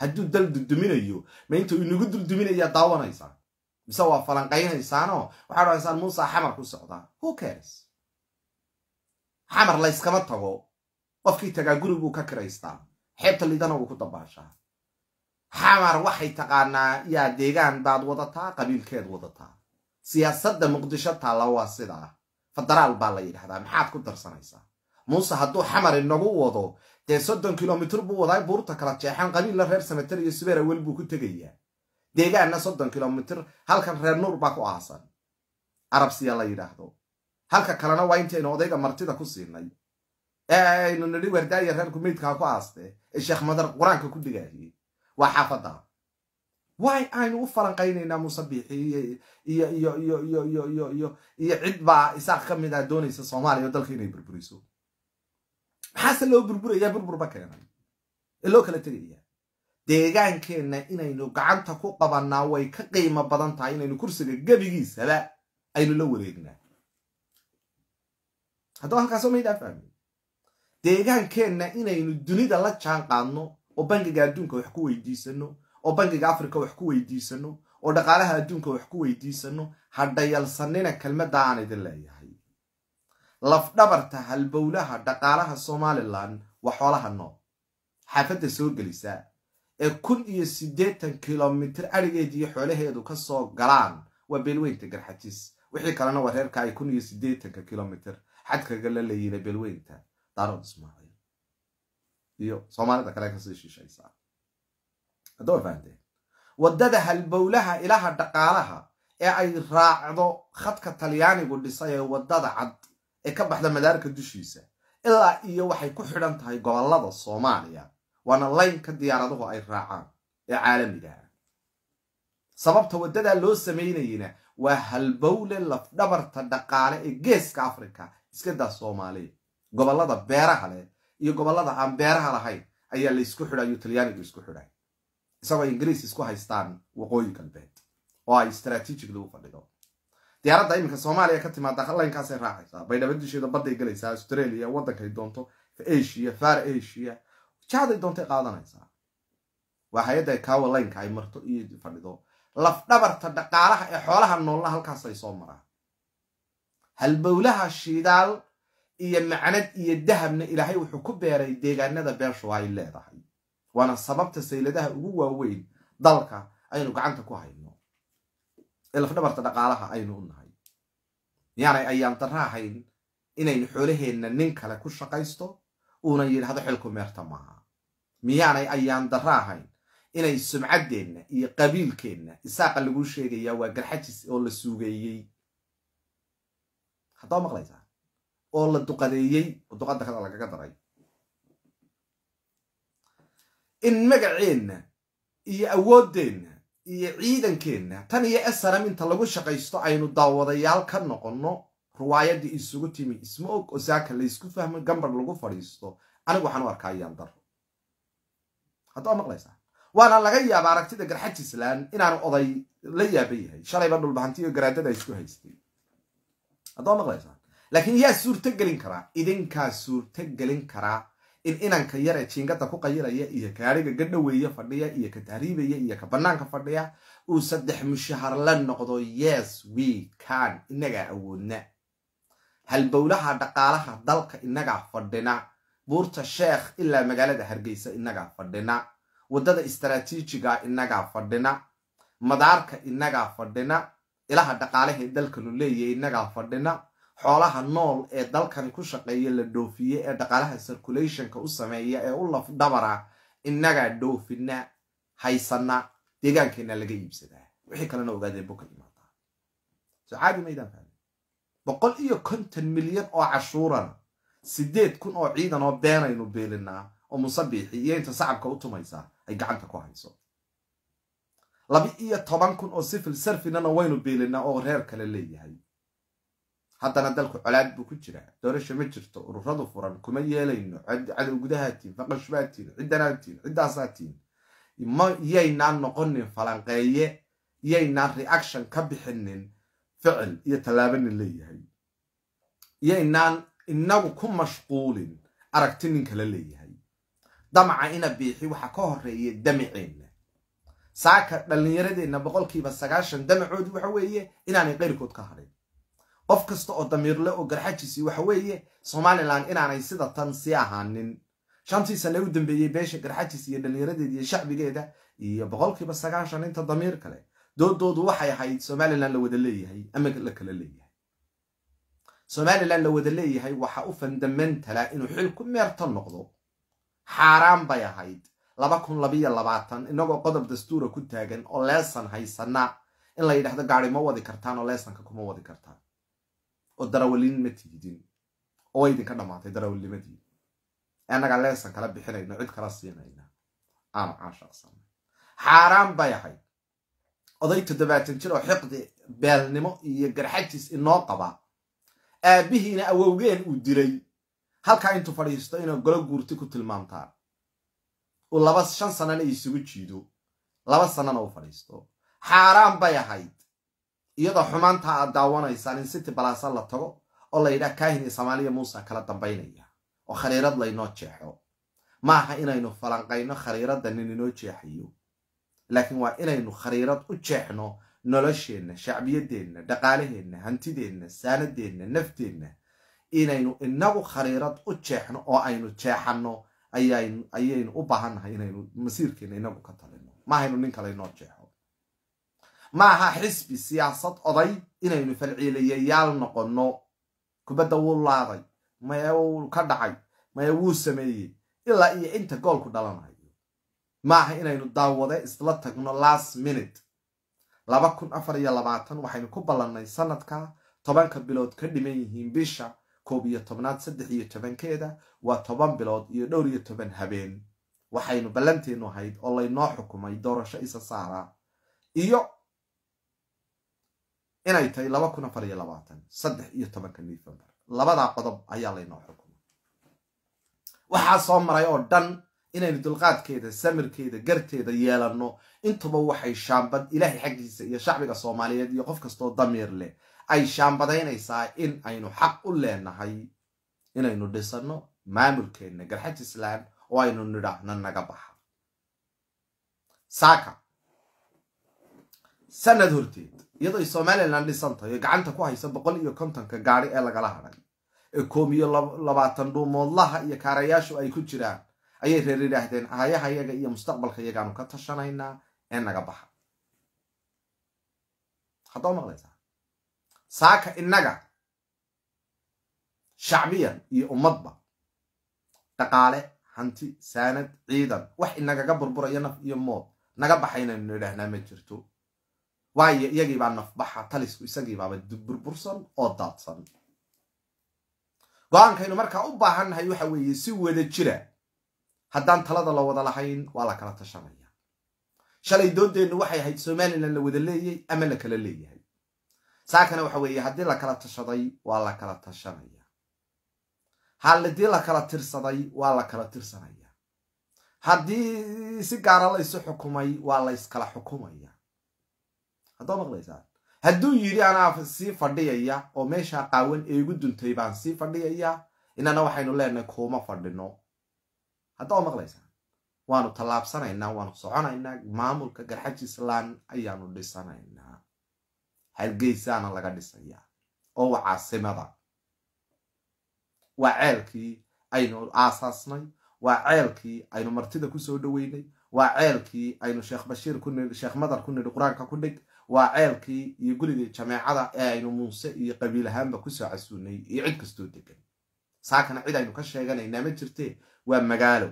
hadduu dal dulduminayo ma intuu inagu dulduminaya daawanaysaa mise waa falanqaynaysaanoo waxaa dhahaysaan muusa xamar ku socdaa hukers xamar layskama tago qofkii tagaa guri buu ka kiraystaa xeebta lidana wuu ku dabaashaa xamar waxay taqaanaa yaa deegaan baad wadataa qabiilkeed wadataa siyaasadda muqdisho taalla waa sidaa federaal baa la yidhahdaa maxaad ku darsanaysaa muuse hadduu xamar inagu wado dee soddon kilomitir buu wadaa buurta kala jeexaan qabiilla reer senater iyo subeer awel buu ku tegayaa deegaanna soddon kilomitr halkan reer nuur baa ku aasan arabsiya la yidhaahdo halka kalena waa intaynu odayga martida ku siinay ee aynu nidhi wardaaya reer kumeydkaa ku aastee ee sheekh madar qur-aanka ku dhigaahiyey waa xaafaddaa waay aynu u falanqaynaynaa musabiixi iyo cid baa isaaq ka mid ah doonaysa soomaaliya oo dalka inay burburiso maxaase loo burburayaa burburba keenay ee loo kala tegaya deegaankeenna inaynu gacanta ku qabannaa way ka qiimo badan tahay inaynu kursiga gebigiisaba aynu la wareegnaa haddaba halkaasoo maydaa fahmi deegaankeenna inaynu dunida la jaan qaadno oo bangiga adduunka wax ku weydiisano oo bangiga africa wax ku weydiisano oo dhaqaalaha adduunka wax ku weydiisano ha dhayalsanina kelmadda aan idin leeyahay lafdhabarta halbowlaha dhaqaalaha somalilan waa xoolaha nool xaafadda soo gelisaa ee kun iyo siddeetan kilomitir adhigeediiyo xoolaheedu ka soo galaan waa beelweynta garxajis wixii kalena waa reerka ay kun iyo siddeetanka kilomitr xadkaga la leeyina beelweynta daarood ismaaciil iyo soomaalida kale kasii shiishaysaa addooma fahamteen waddada halbowlaha ilaha dhaqaalaha ee ay raacdo khadka talyaanigu dhisay ee waddada cad ee ka baxda madaarka dushiisa ilaa iyo waxay ku xidhan tahay gobollada soomaaliya waana laynka diyaaraduhu ay raacaan ee caalamiga ah sababta waddadaa loo samaynayena waa halbowle lafdhabarta dhaqaale ee geeska afrika iskadaa soomaaliya gobollada beeraha leh iyo gobollada aan beeraha lahayn ayaa laysku xidha ayuu talyaanigu isku xidhay isagoo ingiriis isku haystaan waqooyi galbeed oo ay strategic lagu fadhido diyaaradda iminka soomaaliya ka timaada laynkaasay raacaysaa baydhabo disheeda badday galaysaa australia wadankay doonto asia far asia jahday doonta qaadanaysaa waa hay-adda kawa laynka ay marto iyo fadhido lafdhabarta dhaqaalaha ee xoolaha noolla halkaasay soo maraan halbowlaha shiidaal iyo macnad iyo dahabna ilaahay wuxuu ku beeray deegaanada beeshu ay leedahay waana sababta sayladaha ugu waaweyn dalka aynu gacanta ku hayno ee lafdhabarta dhaqaalaha aynu u nahay yaanay ayaandarra ahayn inaynu xoolaheenna nin kale ku shaqaysto uuna yidhahdo xilku meerta maaha miyaanay ayaandarra ahayn inay sumcaddeenna iyo qabiilkeenna isaaqa laguu sheegayaa waa garxajis oo la suugeeyey haddaa maqlaysaa oo la duqadeeyey oo duqadda kalaa lagaga daray in magaceenna iyo awooddeenna iyo ciidankeenna tan iyo esaram inta lagu shaqaysto aynu daawadayaal ka noqonno ruwaayaddii isugu timi isma og osaaka laysku fahmo gambar lagu fadhiisto anigu waxaan u arkaa yaaldaro daro maqlaysaa waana laga yaaba aragtida garxaj islaan inaanu oday la yaaban yahay shalayba dhulbahantiyo garaadada isku haystay haddaa maqlaysaa laakiin yaa suurto gelin karaa idinkaa suurto gelin karaa in inanka yar ee jiingada ku qayiraya iyo gaariga gadhaweeye fadhiya iyo ka tahriibaya iyo ka bannaanka fadhiya uu saddex mushahar la noqdo yes we can inagaa awoodna halbowlaha dhaqaalaha dalka inagaa fadhina buurta sheekh ilaa magaalada hargeysa inagaa fadhina waddada istaraatiijiga inagaa fadhina madaarka inagaa fadhina ilaha dhaqaalaha dalkanu leeyahy inagaa fadhina xoolaha nool ee dalkani ku shaqeeya la dhoofiye ee dhaqaalaha circulationka u sameeya ee u laf dhabara innagaa dhoofina haysana deegaankeena laga iibsadaa wixii kalena ogaadee boka imaadaa soo caadi maydaan fahmin boqol iyo konton milyan oo cashuurana sideed kun oo ciidan oo beenaynu biilinaa oo musabiixi iyo inta sacabka u tumaysaa ay gacanta ku hayso laba iyo toban kun oo sifil sarfinana waynu beelinaa oo reer kale leeyahay haddana dalku colaad buu ku jiraa doorasho ma jirto ururadu furan kuma yeelayno cadow gudahaatiin faqashbaatiin ciddanaatiin ciddaasatiin iyaynaan noqonin falanqeeye iyaynaan reaction ka bixinin ficil iyo tallaabanin leeyahay iyaynaan inagu ku mashquulin aragti nin kala leeyahay damaca ina biixi waxaa ka horreeya damiceenna saaka dhallinyaradeenna boqolkiiba sagaashan damacoodi waxa weeye inaanay qeyrkood ka hadhin qof kasta oo damiirle oo garxajisi waxa weeye somalilan inaanay sida tan sii ahaanin shantii sane u dambeeyey beesha garxajiis iyo dhallinyaradeeda iyo shacbigeeda iyo boqolkiiba sagaashan inta damiir kale doodoodu waxay ahayd somalilan la wada leeyahay ama la kala leeyahay somalilan la wada leeyahay waxaa u fandamentala inuu xil ku meerto noqdo xaaraan bay ahayd laba kun labiyo labaatan inagoo qodob dastuura ku taagan oo leesan haysana in la yidhahdo gaari ma wadi kartaan oo leesanka kuma wadi kartaan oo darawalin ma tiidin oo way idinka dhamaatay darawalnimadii annaga leesan kala bixinayno cid kala siinayna aanu caashaaqsana xaaraan bay ahayd oday toddobaatan jir oo xiqdi beelnimo iyo garxajis inoo qaba aabbihiina awowgeen uu dilay halkaa intuu fadhiisto inuu golo guurti ku tilmaamtaan uu laba shan sanana isugu jiido laba sanana uu fadhiisto xaaraan bay ahayd iyadoo xumaanta aad daawanaysaan in city balasa la tago oo layidhaah kaahin iyo soomaaliya muuse kala dambaynaya oo khariirad laynoo jeexo ma aha inaynu falanqayno khariiradda nin inoo jeexayo laakiin waa inaynu khariirad u jeexno nolosheenna shacbiyadeenna dhaqaalaheenna hantideenna saanadeenna nafteenna inaynu inagu khariirad u jeexno oo aynu jeexanno ayaynu u baahannahay inaynu masiirkeenna inagu ka talino ma ahaynu nin kale inoo jeexo maaha xisbi siyaasad oday inaynu falciilayayaal noqonno kubadda wuu laaday maya wuu ka dhacay maya wuu sameeyey ilaa iyo inta goolku dhalanayo maaha inaynu daawade isla tagno last minute laba kun afar iyo labaatan waxaynu ku ballannay sanadka tobanka bilood ka dhiman yihiin bisha koob iyo tobnaad saddex iyo tobankeeda waa toban bilood iyo dhowr iyo toban habeen waxaynu ballanteennu ahayd oo laynoo xukumay doorasho isa saaraa iyo inay tahay laba kun afar iyo labaatan saddex iyo tobanka nofembar labadaa qodob ayaa laynoo xukumay waxaa soo maray oo dhan inaynu dulqaadkeeda samirkeeda garteeda yeelanno intuba waxay shaambad ilaahay xaggiisa iyo shacbiga soomaaliyeed iyo qof kastoo damiir leh ay shaambadaynaysaa in aynu xaq u leenahay inaynu dhisanno maamulkeenna garxaj islaam oo aynu nidhaahno naga baxa saaka sanad horteed iyadoo somalilan dhisan tahay gacanta ku haysa boqol iyo kontonka gaari ee lagala hadhay ee koom labaatan dhuumoodlaha iyo kaarayaashu ay ku jiraan ayay reer yidhaahdeen ahayaha yaga iyo mustaqbalka yagaanu ka tashanaynaa ee naga baxa haddaa maqlaysaa saaka innaga shacbiyan iyo ummadba dhaqaale hanti saanad ciidan wax inagaga burburaya naf iyo mood naga baxaynaynu idhaahnaa ma jirto waayo iyagiibaa nafbaxa talisku isagiibaaba burbursan oo daadsan go-aankaynu markaa u baahannahay waxa weeye si wada jira haddaan talada la wada lahayn waa la kala tashanaya shalay doodeennu waxay ahayd somalilan la wada leeyay ama la kala leeyahay kana waxa weeye haddii la kala tashaday waa la kala tashanaya haddii la kala tirsaday waa la kala tirsanaya haddii si gaara laysu xukumay waa layskala xukumaya haddaa maqlaysaan hadduu yidhi anaa sii fadhiyaya oo meeshaa qaawan ee igu duntay baan sii fadhiyaya inana waxaynu leenahay kuuma fadhino haddaa maqlaysaan waanu tallaabsanaynaa waanu soconaynaa maamulka garxajislan ayaanu dhisanaynaa halgeysaana laga dhisayaa oo waa caasimada waa ceelkii aynu aasaasnay waa ceelkii aynu martida kusoo dhoweynay waa ceelkii aynu sheekh bashiir ku nidhi sheekh madar ku nidhi qur-aanka ku dhig waa ceelkii iyo gurigii jameecada ee aynu muuse iyo qabiil ahaanba kusoo casuunay iyo cid kastoo degan saakana cid aynu ka sheeganaynaa ma jirtee waa magaalo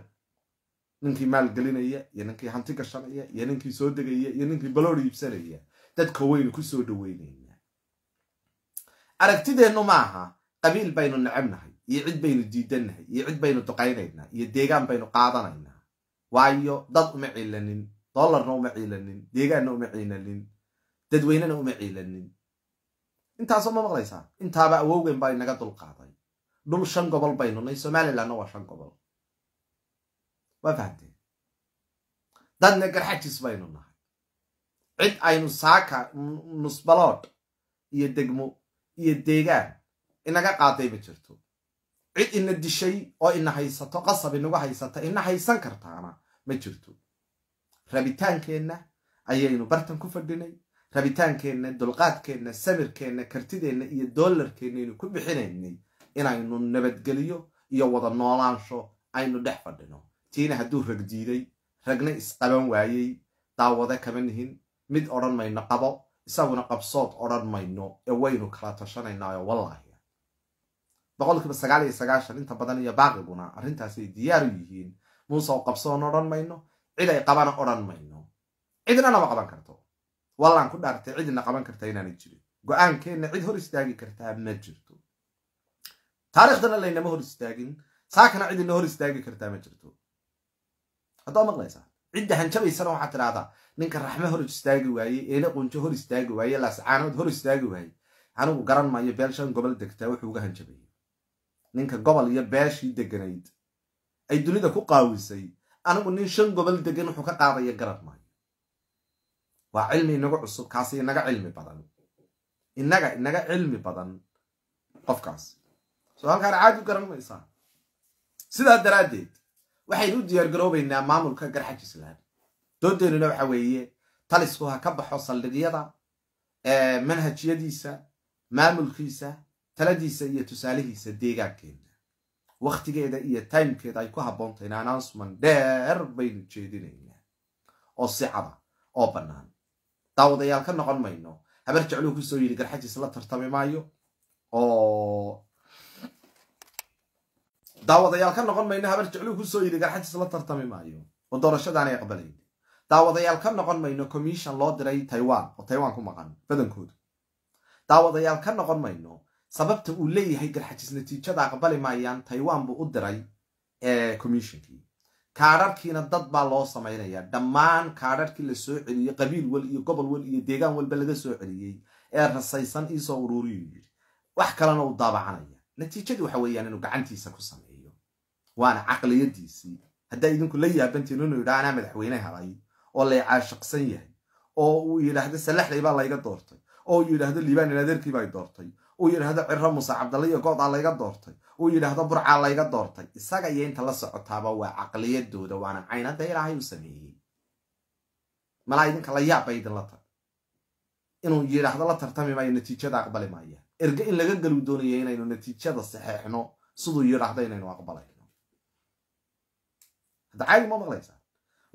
ninkii maalgelinaya iyo ninkii hanti gashanaya iyo ninkii soo degaya iyo ninkii baloor iibsanaya dadka waynu kusoo dhaweynaynaa aragtideennu maaha qabiil baynu necabnahay iyo cid baynu diidannahay iyo cid baynu duqaynaynaa iyo deegaan baynu qaadanaynaa waayo dad uma ciilanin dollarna uma ciilanin deegaanna uma ciilanin dadweynena uma ciilanin intaasoo ma maqlaysaa intaaba awowgen baa inaga dulqaaday dhul shan gobol baynu nay somalilandna waa shan gobol waa fahamteen dadna garxajis baynu nahay cid aynu saaka nusbalood iyo degmo iyo deegaan inaga qaaday ma jirto cid ina dishay oo ina haysato qasab inagu haysata ina haysan kartaana ma jirto rabitaankeenna ayaynu bartan ku fadhinay rabitaankeenna dulqaadkeenna samirkeenna kartideenna iyo doolarkeenna aynu ku bixinaynay inaynu nabadgeliyo iyo wada noolaansho aynu dhex fadhino tiina hadduu rag ragdiiday ragna isqaban waayey daawade kama nihin mid odhan mayno qabo isaguna qabsood odhan mayno ee waynu kala tashanaynaao wallaahi boqolkiiba sagaal iyo sagaashan inta badan iyo baaqiguna arrintaasay diyaar u yihiin muuse oo qabsoon odhan mayno cid ay qabana odhan mayno cidna nama qaban karto wallaan ku dhaartay cidina qaban karta inaanay jirin go-aankeenna cid hor istaagi kartaa ma jirto taariikhdana laynama hor istaagin saakana cidina hor istaagi kartaa ma jirto haddaa maqlaysaa cidda hanjabaysana waxaa tidhaahdaa ninka raxme hor istaagi waaye eele qunjo hor istaagi waaye laascaanood hor istaagi waaye anigu garan maayo beel shan gobol degtaa wuxuu uga hanjabayay ninka gobol iyo beeshii deganayd ay dunida ku qaawisay anigu nin shan gobol degan wuxuu ka qaadaya garan maayo waa cilmi inaga cusub kaasi inaga cilmi badan inaga inaga cilmi badan qofkaas soo halkaana caadi u garan maysaa sidaa daraaddeed waxaynu u diyaar garoobaynaa maamulka garxaj islaam doodeynuna waxa weeye talisku ha ah ka baxo saldhigyada manhajyadiisa maamulkiisa taladiisa iyo tusaalihiisa deegaankeena waktigeeda iyo timekeeda ay ku habboontayn announcement dheer baynu jeedinaynaa oo sicada ah, oo bannaan daawadayaal ka noqon mayno habar jecluu kusoo yidhi garxajiis la tartami maayo oo daawadayaal ka noqon mayno habar jecluu kusoo yiri garxajiis la tartami maayo oo doorashadaanay aqbalayn daawadayaal ka noqon mayno commission loo diray taiwan oo taiwan ku maqan badankoodu daawadayaal ka noqon mayno sababta uu leeyahay garxajis natiijada aqbali maayaan taiwan buu u diray eh, commissionkii kaadharkiina dad baa loo samaynayaa dhammaan kaadharkii la soo celiyey qabiil wel iyo gobol wal iyo deegaan walba laga soo celiyey ee rasaysan iisoo uruuriyuu yidhi wax kalena u daabacanaya natiijadu waxa weeyaan inuu gacantiisa ku sameeyo waana caqliyadiisii haddaa idinku la yaabantiin inuu yidhaa anaa madaxweyne helay oo lay caashaqsan yahay oo uu yidhaahdo salaxday baa layga doortay oo uu yidhaahdo liibaan in adeerkii doortay uu yidhaahdo ciro muse cabdalla iyo goodaa ah layga doortay uu yidhaahdo burcaa ah layga doortay isaga iyo inta la socotaaba waa caqliyadooda waana cayn ilaahay u sameeyey malaa idinka la yaabba idinla tar inuu yidhaahdo la tartami maayo natiijada aqbali maaya erge in laga gelu doonaya inaynu natiijada saxeexno siduu yidhaahdo inaynu aqbalayno hadda caydi ma maqlaysaa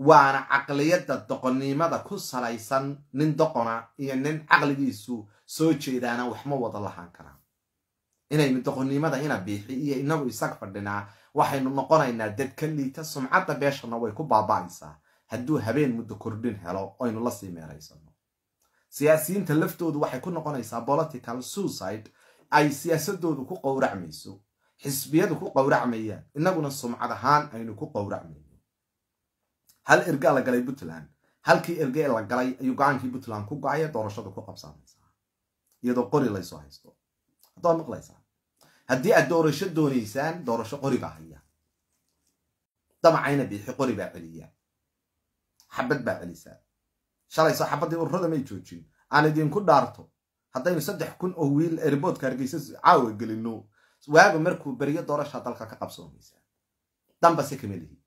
waana caqliyadda doqonnimada ku salaysan nin doqona iyo nin caqligiisu soo jeedaana waxma wada lahaan karaan inay doqonnimada ina biixi iyo inagu isag fadhinaa waxaynu noqonaynaa dad ka liita sumcadda beeshana way ku baaba'aysaa hadduu habeen muddo kordhin helo aynu la sii meeraysano siyaasiyiinta laftoodu waxay ku noqonaysaa political suicide ay siyaasadoodu ku qowracmayso xisbiyadu ku qowracmayaan inaguna sumcad ahaan aynu ku qowracmayno hal ergaa la galay puntland halkii ergee la galay ayuu go-aankii puntland ku go-aya doorashadu ku qabsaamaysa iyadoo qori laysoo haysto haddaad maqlaysaa haddii aad doorasho doonaysaan doorasho qori baa haya damcayna biixi qori baa celiyaa xabad baa celisaan shalayso xabaddii ururada may joojin aan idinku dhaarto haddaynu saddex kun oo wiil erboodka hargeysa caawa gelino waagu markuu beryo doorasha dalka ka qabsoomaysaan dambase kama lihin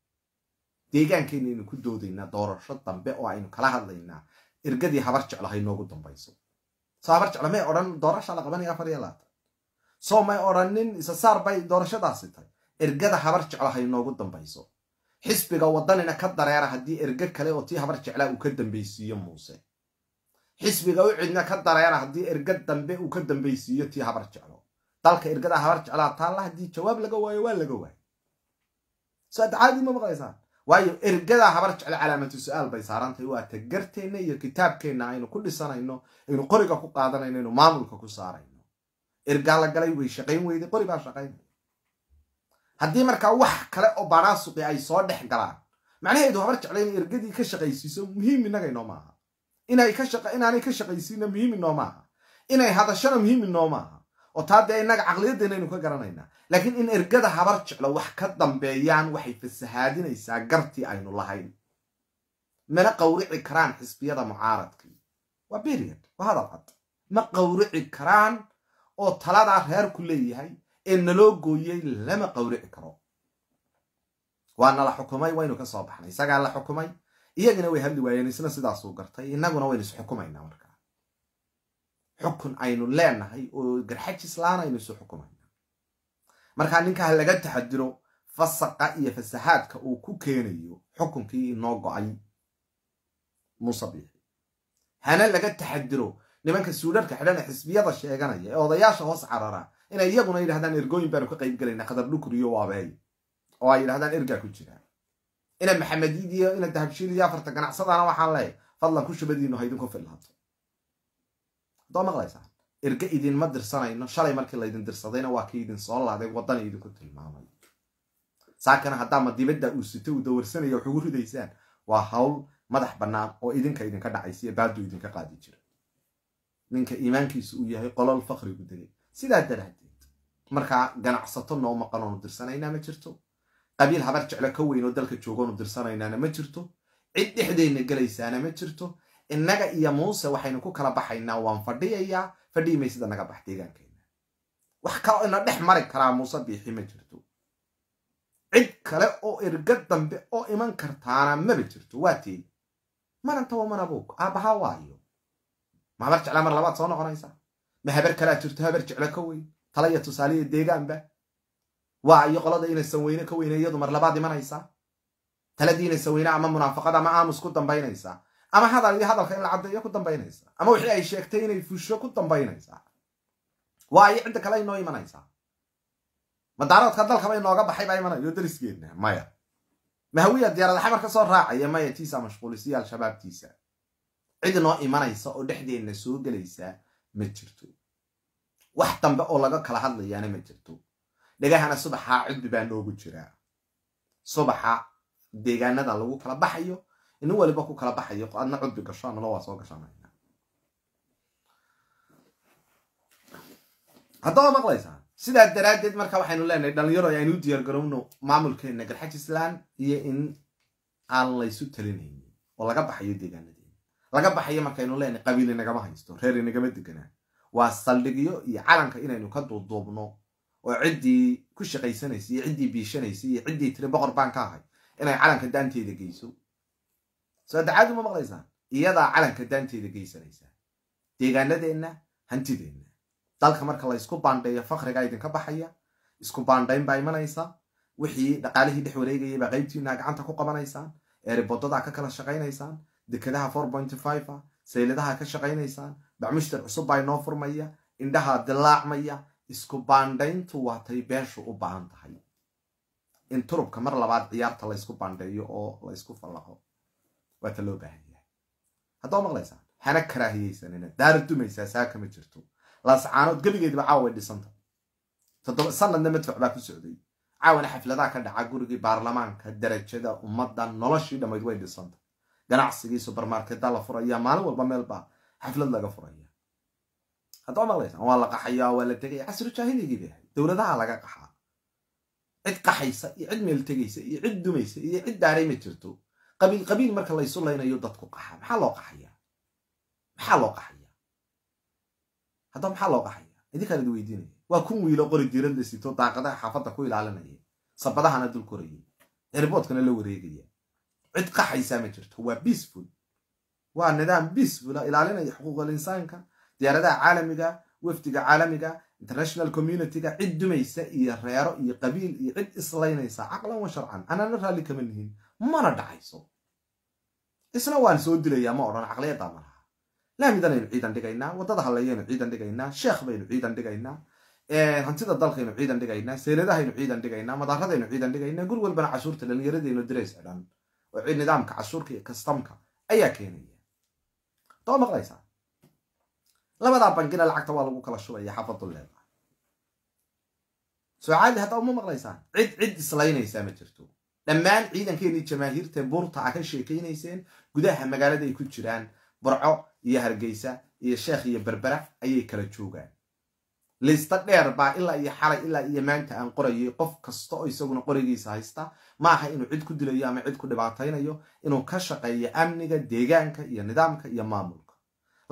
deegaankeena aynu ku doodaynaa doorasho dambe oo aynu kala hadlaynaa ergadii habar jeclahay noogu dambayso saabar jeclamay odhan doorasha la qabanaya afar iyo labaatan soo may isa saar bay doorashadaasi tahay ergada habar jeclahay noogu dambayso xisbiga waddanina ka dareera haddii erge kale oo tii habar jeclaa uu ka dambaysiiyo muuse xisbiga u cidna ka dareera haddii erge dambe uu ka dambaysiiyo tii habar jeclo dalka ergada habar jeclaa taalla haddii jawaab laga waayo waa laga waayo so adcaadii ma maqlaysaa waayo ergadaa habar jecel calaamatu su-aal bay saarantahay waa tagarteenna iyo kitaabkeenna aynu ku dhisanayno aynu qoriga ku qaadanayno aynu maamulka ku saarayno ergaa la galay way shaqayn weyday qori baa shaqaynaya haddii markaa wax kale oo banaasuqi ay soo dhex galaan macnaheedu habar jecla inay ergadii ka shaqaysiiso muhiim innaga inoo maaha inaanay ka shaqaysiina muhiim inoo maaha inay hadashana muhiim inoo maaha oo taa dee innaga caqliyadeennaynu ka garanaynaa laakiin in ergada habar jeclo wax ka dambeeyaan waxay fasahaadinaysaa gartii aynu lahayn mana qawrici karaan xisbiyada mucaaradkii waa beriod waa hadal cad ma qawrici karaan oo taladaa reerku leeyahay ee naloo gooyey lama qawrici karo waana la xukumay waynu ka soo baxnay isagaa la xukumay iyagina way hadli waayeen isna sidaasuu gartay innaguna waynu isxukumaynaa marka xukun aynu leenahay oo garxajis la aynu isu xukumayna markaa ninkaa laga taxadiro fasaqa iyo fasahaadka uu ku keenayo xukunkii inoo go-ay muuse biixi hana laga taxadiro nimanka suudharka xidhana xisbiyada sheeganaya ee odayaasha hoos carara inay iyaguna yidhahdaan ergooyin baanu ka qayb gelayna khadar dhukuriyo waabeey oo ay yidhahdaan ergaa ku jira ina maxamediyadiiyo ina dahabshiiliyo afarta ganacsadaana waxaan leehay fadlan ku shubadiinu ha idinku filaato doo maqlaysaa erge idinma dirsanayno shalay markii laydin dirsadayna waa kii idin soo laaday waddana idinku tilmaamay saakana haddaama dibadda uu sito uu dawarsanaya wax ugu ridaysaan waa hawl madax bannaan oo idinka idinka dhacaysiyo baaduu idinka qaadi jira ninka iimaankiisu uu yahay qolol fakrigu degay sidaa daraaddeed markaa ganacsato noo maqanoonu dirsanaynaa ma jirto qabiil habar jeclo ka weyn oo dalka joogoonu dirsanaynaana ma jirto cid dhexdeenna gelaysaana ma jirto innaga iyo muuse waxaynu ku kala baxaynaa waan fadhiyayaa fadhiyi maysida naga bax deegaankeena wax kaloo ina dhex mari karaa muuse biixi ma jirto cid kale oo irga dambe oo iman kartaana maba jirto waa tiin maranta waa manabuug aabbahaa waayo ma habar jeclaa mar labaad soo noqonaysaa ma habar kalaa jirto habar jeclo ka weyn talaya tusaaliya deegaanba waa iyo qolada inaysan weyne ka weyne iyadu mar labaad imanaysaa taladii inaysan weyne ama munaafaqada ama aamus ku dambaynaysaa ama hadal iyo hadalka in la caddeeyo ku dambaynaysaa ama wixii ay sheegtay inay fusho ku dambaynaysaa waayo cidda kale ay noo imanaysaa madaaroodka dalkaba inooga baxay baa imanayo dariskeedna maya mahawiya diyaarada xamar ka soo raacaya maya tiisa mashquulisaya al-shabaabtiisa cid inoo imanaysa oo dhexdeenna soo gelaysaa ma jirto wax dambe oo laga kala hadlayaana ma jirto dhegahana subaxa cudbi baa noogu jiraa subaxa deegaanada lagu kala baxayo nin waliba ku kala baxayo adna cudbi gasho anala waa soo gashaan haddaba maqlaysaa sidaa daraaddeed marka waxaynu leenahay dhalinyaro aynu u diyaargarowno maamulkeena garxaj islaan iyo in aan laysu talinaynin oo laga baxayo deegaanadeena laga baxayo markaynu leenahay qabiil inagama haysto reer inagama deganaa waa saldhigyo iyo calanka inaynu ka duuduubno oo ciddii ku shaqaysanaysa iyo ciddii biishanaysa iyo ciddii tiri boqor baan ka ahay inay calanka daanteeda geyso soo dacaad uma maqlaysaan iyadaa calanka daanteeda geysanaysaa deegaanadeenna hantideenna dalka marka laysku baandheeyo fakrigaa idinka baxaya isku baandhayn baa imanaysaa wixii dhaqaalihii dhex wareegayay baa qaybtiina gacanta ku qabanaysaan eeribodadaa ka kala shaqaynaysaan dekadaha four pointy five a sayladaha ka shaqaynaysaan bacmushtar cusub baa inoo furmaya indhaha dilaacmaya isku baandhayntu waatay beeshu u baahan tahay in turubka mar labaad ciyaarta laysku baandheeyo oo laysku fallaco waa ta loo baahan yahay haddaa maqlaysaa hana karaahiyeysanina daara dumaysaa saa kama jirto laascaanood gebigeediba caawa dhisanta toddoba sanadna madfac baa ku socday caawana xafladaa ka dhaca gurigii baarlamaanka darajada ummadda noloshii dhammayd way dhisanta ganacsigii subermarkeda la furaya maalin walba meelbaa xaflad laga furaya haddaa maqlaysaa waa la qaxayaa waa la tegaya casru jaahiliigii bay ahayd dowladaha laga qaxaa cid qaxaysa iyo cid meel tegaysa iyo cid dumaysa iyo cid daaray ma jirto qabiil qabiil marka laysu laynayo dadku qaxaa maxaa loo qaxaya maxaa loo qaxaya haddaba maxaa loo qaxaya idinkaan idi weydiinaya waa kun wiilo qori diiranda sito daaqadaha xaafadda ku ilaalinaya sabadahana dul korayay erboodkana la wareegaya cid qaxaysaa ma jirto waa biasful waa nidaam biasfula ah. ilaalinaya xuquuqal insaanka diyaaradaha caalamiga wafdiga caalamiga international communityga cid dumaysa iyo reero iyo qabiil iyo cid islaynaysa caqlan wa sharcan anana raalli kama nihin mana dhacayso isna waan soo dilayaa ma odhan caqliyaddaa ma laha laamidanynu ciidan dhigaynaa waddada halleeyaynu ciidan dhigaynaa sheekh baynu ciidan dhigaynaa hantida dalkaynu ciidan dhigaynaa seeladahynu ciidan dhigaynaa madaaradaynu ciidan dhigaynaa guri walbana casuurta dhallinyaradaynu dirays dhan oo nidaamka casuurka iyo kastamka ayaa keenaya doo maqlaysaa labadaa bangina lacagta waa lagu kala shubaya xafadul leedahay soo caadi hadda uma maqlaysaan cid cid islaynaysaa ma jirto dhammaan ciidankeenii jamaahiirta buurta a ka sheekaynayseen gudaha magaalada ay ku jiraan borco iyo hargeysa iyo sheekh iyo berbera ayay kala joogaan liista dheer baa ilaa iyo xalay ilaa iyo maanta aan qorayay qof kasta oo isaguna qorigiisa haysta ma aha inuu cid ku dilayo ama cid ku dhibaataynayo inuu ka shaqeeyo amniga deegaanka iyo nidaamka iyo maamulka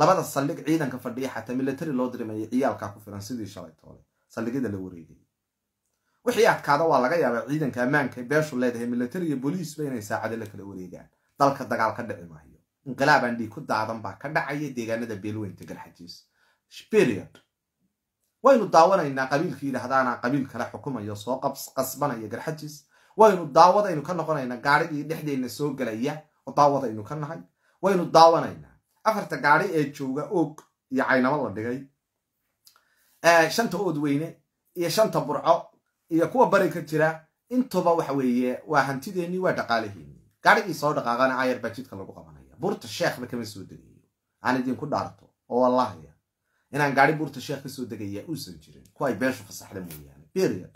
labada saldhig ciidanka fadhiya xataa milatari loo dirimaya ciyaalkaa ku filan sidii shalay toole saldhigyada la wareegay wixii adkaada waa laga yaabaa ciidanka ammaanka beeshu leedahay milatariga booliisba inay saacado la kala wareegaan dalka dagaal ka dhici maayo inqilaab aan dhiig ku daadan baa ka dhacaya deegaanada beelweynta galxajiis shberiod waynu daawanaynaa qabiilka yidhaahdaana qabiil kale xukumayo soo qasbanaya garxajiis waynu aynu ka noqonaynaa gaadhigii dhexdeenna soo galaya oo daawadaynu ka nahay waynu daawanaynaa afarta gaadhi ee jooga oog iyo caynamo la dhigay shanta ood weyne iyo shanta burco iyo kuwa barinka jira intuba waxa weeye waa hantideennii waa dhaqaalaheennii garigii soo dhaqaaqana caayar baa jidka lagu qabanaya buurta sheekhba kama soo degayo aan idinku dhaarto oo wallahaya ah, inaan gaari buurta sheekh kasoo degaya uusan jirin kuwa ay beeshu fasaxda mooyaane beriyad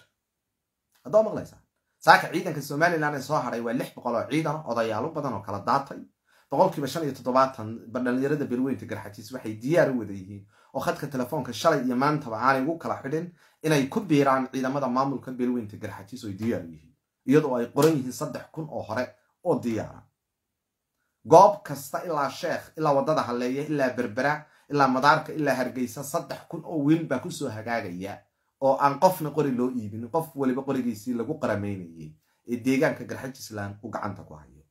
haddaa maqlaysaan saaka ciidanka somalilan ee soo haray waa lix boqol oo ciidan odayaalo badan oo kala daatay boqolkiiba shan iyo toddobaatan dhallinyarada berweynta garxajiis waxay diyaar u wada yihiin oo khadka telefoonka shalay iyo maantaba aanay ugu kala xidhin inay ku biiraan ciidamada maamulka beelweynta garxajiis oy diyaar yihiin iyadoo ay qoran yihiin saddex kun oo hore oo diyaara goob kasta ilaa sheekh ilaa wadada haleeya ilaa berbera ilaa madaarka ilaa hargeysa saddex kun oo wiil baa kusoo hagaagaya oo aan qofna qori loo iibin qof waliba qorigiisii lagu qaramaynayey ee deegaanka garxajislan u gacanta ku hayo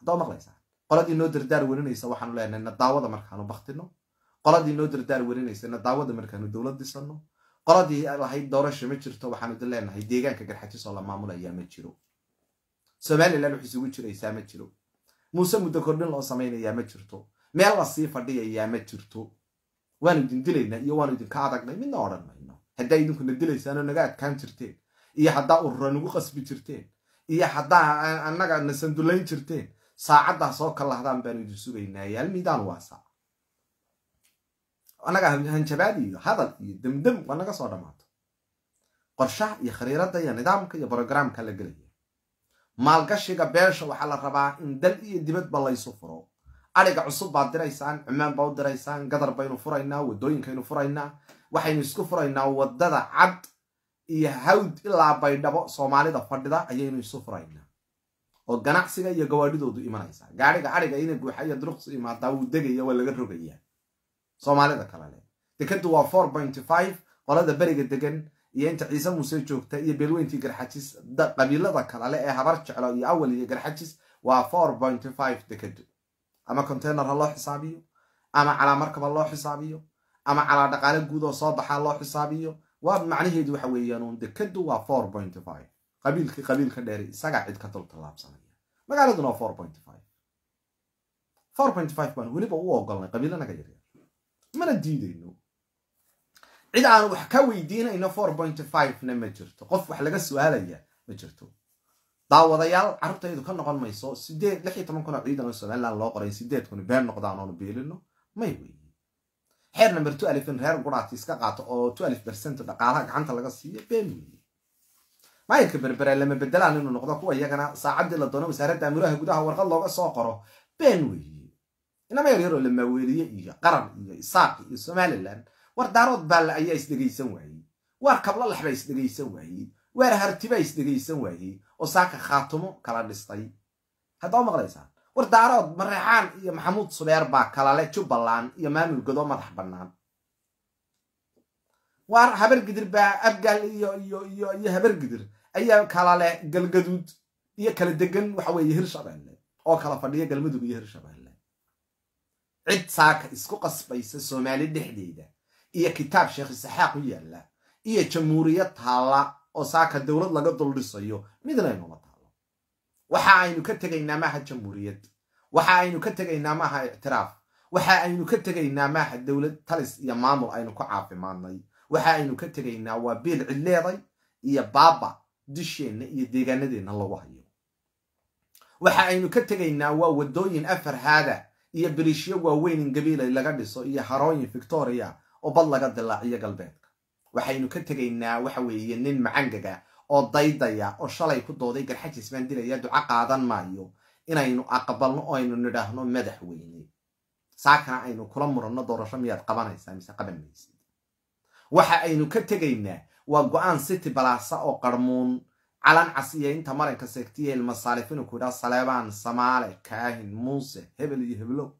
haddaa maqlaysaa qoladii noo dardaar werinaysa waxaanu leenahay na markaanu baktino qoladii noo dardaar werinaysana daawada markaanu dowlad dhisano qoladii lahayd doorasha ma jirto waxaanu da leenahay deegaanka garxajisoo la maamulayaa ma jiro somalilan wax isugu jiraysaa ma jiro muuse muddo kordhin loo samaynayaa ma jirto meel lasii fadhiyayaa ma jirto waanu idin dilaynaa iyo waanu idinka adagnay midna odhan mayno haddaa idinkuna dilaysaanoo naga adkaan jirteen iyo haddaa urura nagu qasbi jirteen iyo haddaa annaga na sandulayn jirteen saacaddaas oo ka lahdaan baanu idin sugaynaa yaalmiidaan waasaa annaga hanjabaad iyo hadal iyo demdem waa naga soo dhammaato qorshaha iyo khariiradda iyo nidaamka iyo brograamka la gelaya maalgashiga beesha waxaa la rabaa in dal iyo dibadba laysu furo ariga cusub baad diraysaan cumaan baa u diraysaan gadar baynu furaynaa wadooyinkaynu furaynaa waxaynu isku furaynaa waddada cad iyo hawd ilaa baydhabo soomaalida fadhida ayaynu isu furaynaa oo ganacsiga iyo gawaadhidoodu imanaysaa gaariga ariga ina guuxa iyo duruqsu imaadaa wuu degaya waa laga rogayaa soomaalida kalale dekantu waa four pointy five qolada beriga degan iyo inta ciise muuse joogta iyo beelweyntii garxajis qabiilada kalale ee habar jeclo iyo awal iyo garxajis waa four pointy five dekantu ama container ha loo xisaabiyo ama calaa markaba loo xisaabiyo ama calaa dhaqaale guud oo soo baxaa loo xisaabiyo waa macnaheedu waxa weeyaanuun dekantu waa four pointy five qabiilkii qabiilka dheeri isagaa cid ka dultallaabsanaya magaaladuna waa four pointy five four pointy five baan weliba u ogolnay qabiilanaga yaryar mana diidayno cid aan wax ka weydiinayno four pointy fivena ma jirto qof wax laga su-aalaya ma jirto daawadayaal carrurtaydu ka noqon mayso sideed lix iyo toban kun oo ciidan ciidanoo somalilan loo qoray sideed kun been noqdaan oonu biilino may weeye xeer number two alifin reer guraati iska qaato oo two alif bercento dhaqaalaha gacanta laga siiyo been weeye maayirka berbera lama bedelaan inuu noqdo kuwa iyagana saacaddii la doono wasaaradda amuraha gudaha warqad looga soo qoro been weeye inama yaryaroo lamaaweeriye iyo qaran iyo isaaq iyo somalilan war daarood baalla ayaa isdhegaysan waayey waar kablalax baa isdhegaysan waayey waar hartibaa isdhegaysan waayey oo saaka khaatumo kala dhistay haddaa maqlaysaan war daarood mareexaan iyo maxamuud subeer baa kalale jubbaland iyo maamul godo madax bannaan waar habar baa abgal iyo iyo iyo iyo habar ayaa kalale galgaduud iyo kala degan waxa weeye hirshabelle oo kala fadhiya galmudug iyo hirshabelle cid saaka isku qasbaysa soomaali dhexdeeda iyo kitaab sheekh isaxaaq u yaalla iyo jamhuuriyad taalla oo saaka dowlad laga duldhisayo midna inuma taallo waxa aynu ka tegaynaa maaha jamhuuriyad waxa aynu ka tegaynaa maaha ictiraaf waxa aynu ka tegaynaa maaha dowlad talis iyo maamul aynu ku caafimaadnay waxa aynu ka tegaynaa waa biil cidleeday iyo baaba disheenna iyo deegaanadeenna lagu hayo waxa aynu ka tegaynaa waa waddooyin afar haada iyo beliishyo waaweyn gabiilay laga dhiso iyo harooyin victoria oo bad laga dilaaciyo galbeedka waxaynu ka tegaynaa waxa weeye nin macangaga oo daydaya oo shalay ku dooday garxajis baan dilaya duco qaadan maayo inaynu aqbalno oo aynu nidhaahno madaxweyne saakana aynu kula muranno doorasho miyaad qabanaysaa mise qaban maysid waxa aynu ka tegaynaa waa go-aan city balasa oo qarmuun calan inta maranka seegtiyeel masaalifinu ku idhaa saleebaan samaale kaahin muuse hebel iyo heblow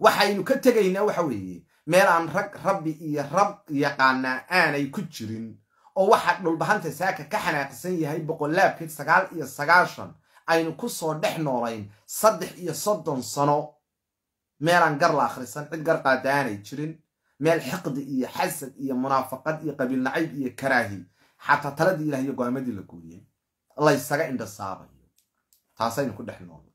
waxaynu ka tegaynaa waxa weeye meel aan rag rabbi iyo rab yaqaanaa aanay ku jirin oo waxaa dhulbahanta saaka ka xanaaqsan yahay boqolaabkii sagaal iyo sagaashan aynu ku soo dhex noolayn saddex iyo soddon sano meelaan gar la akhrisan cid gar qaada aanay jirin meel xiqdi iyo xasad iyo munaafaqad iyo qabiilnacayb iyo karaahi xataa taladii ilah iyo go-aamadii la guuriyey laysaga indhasaabayo taasaynu ku dhex noolna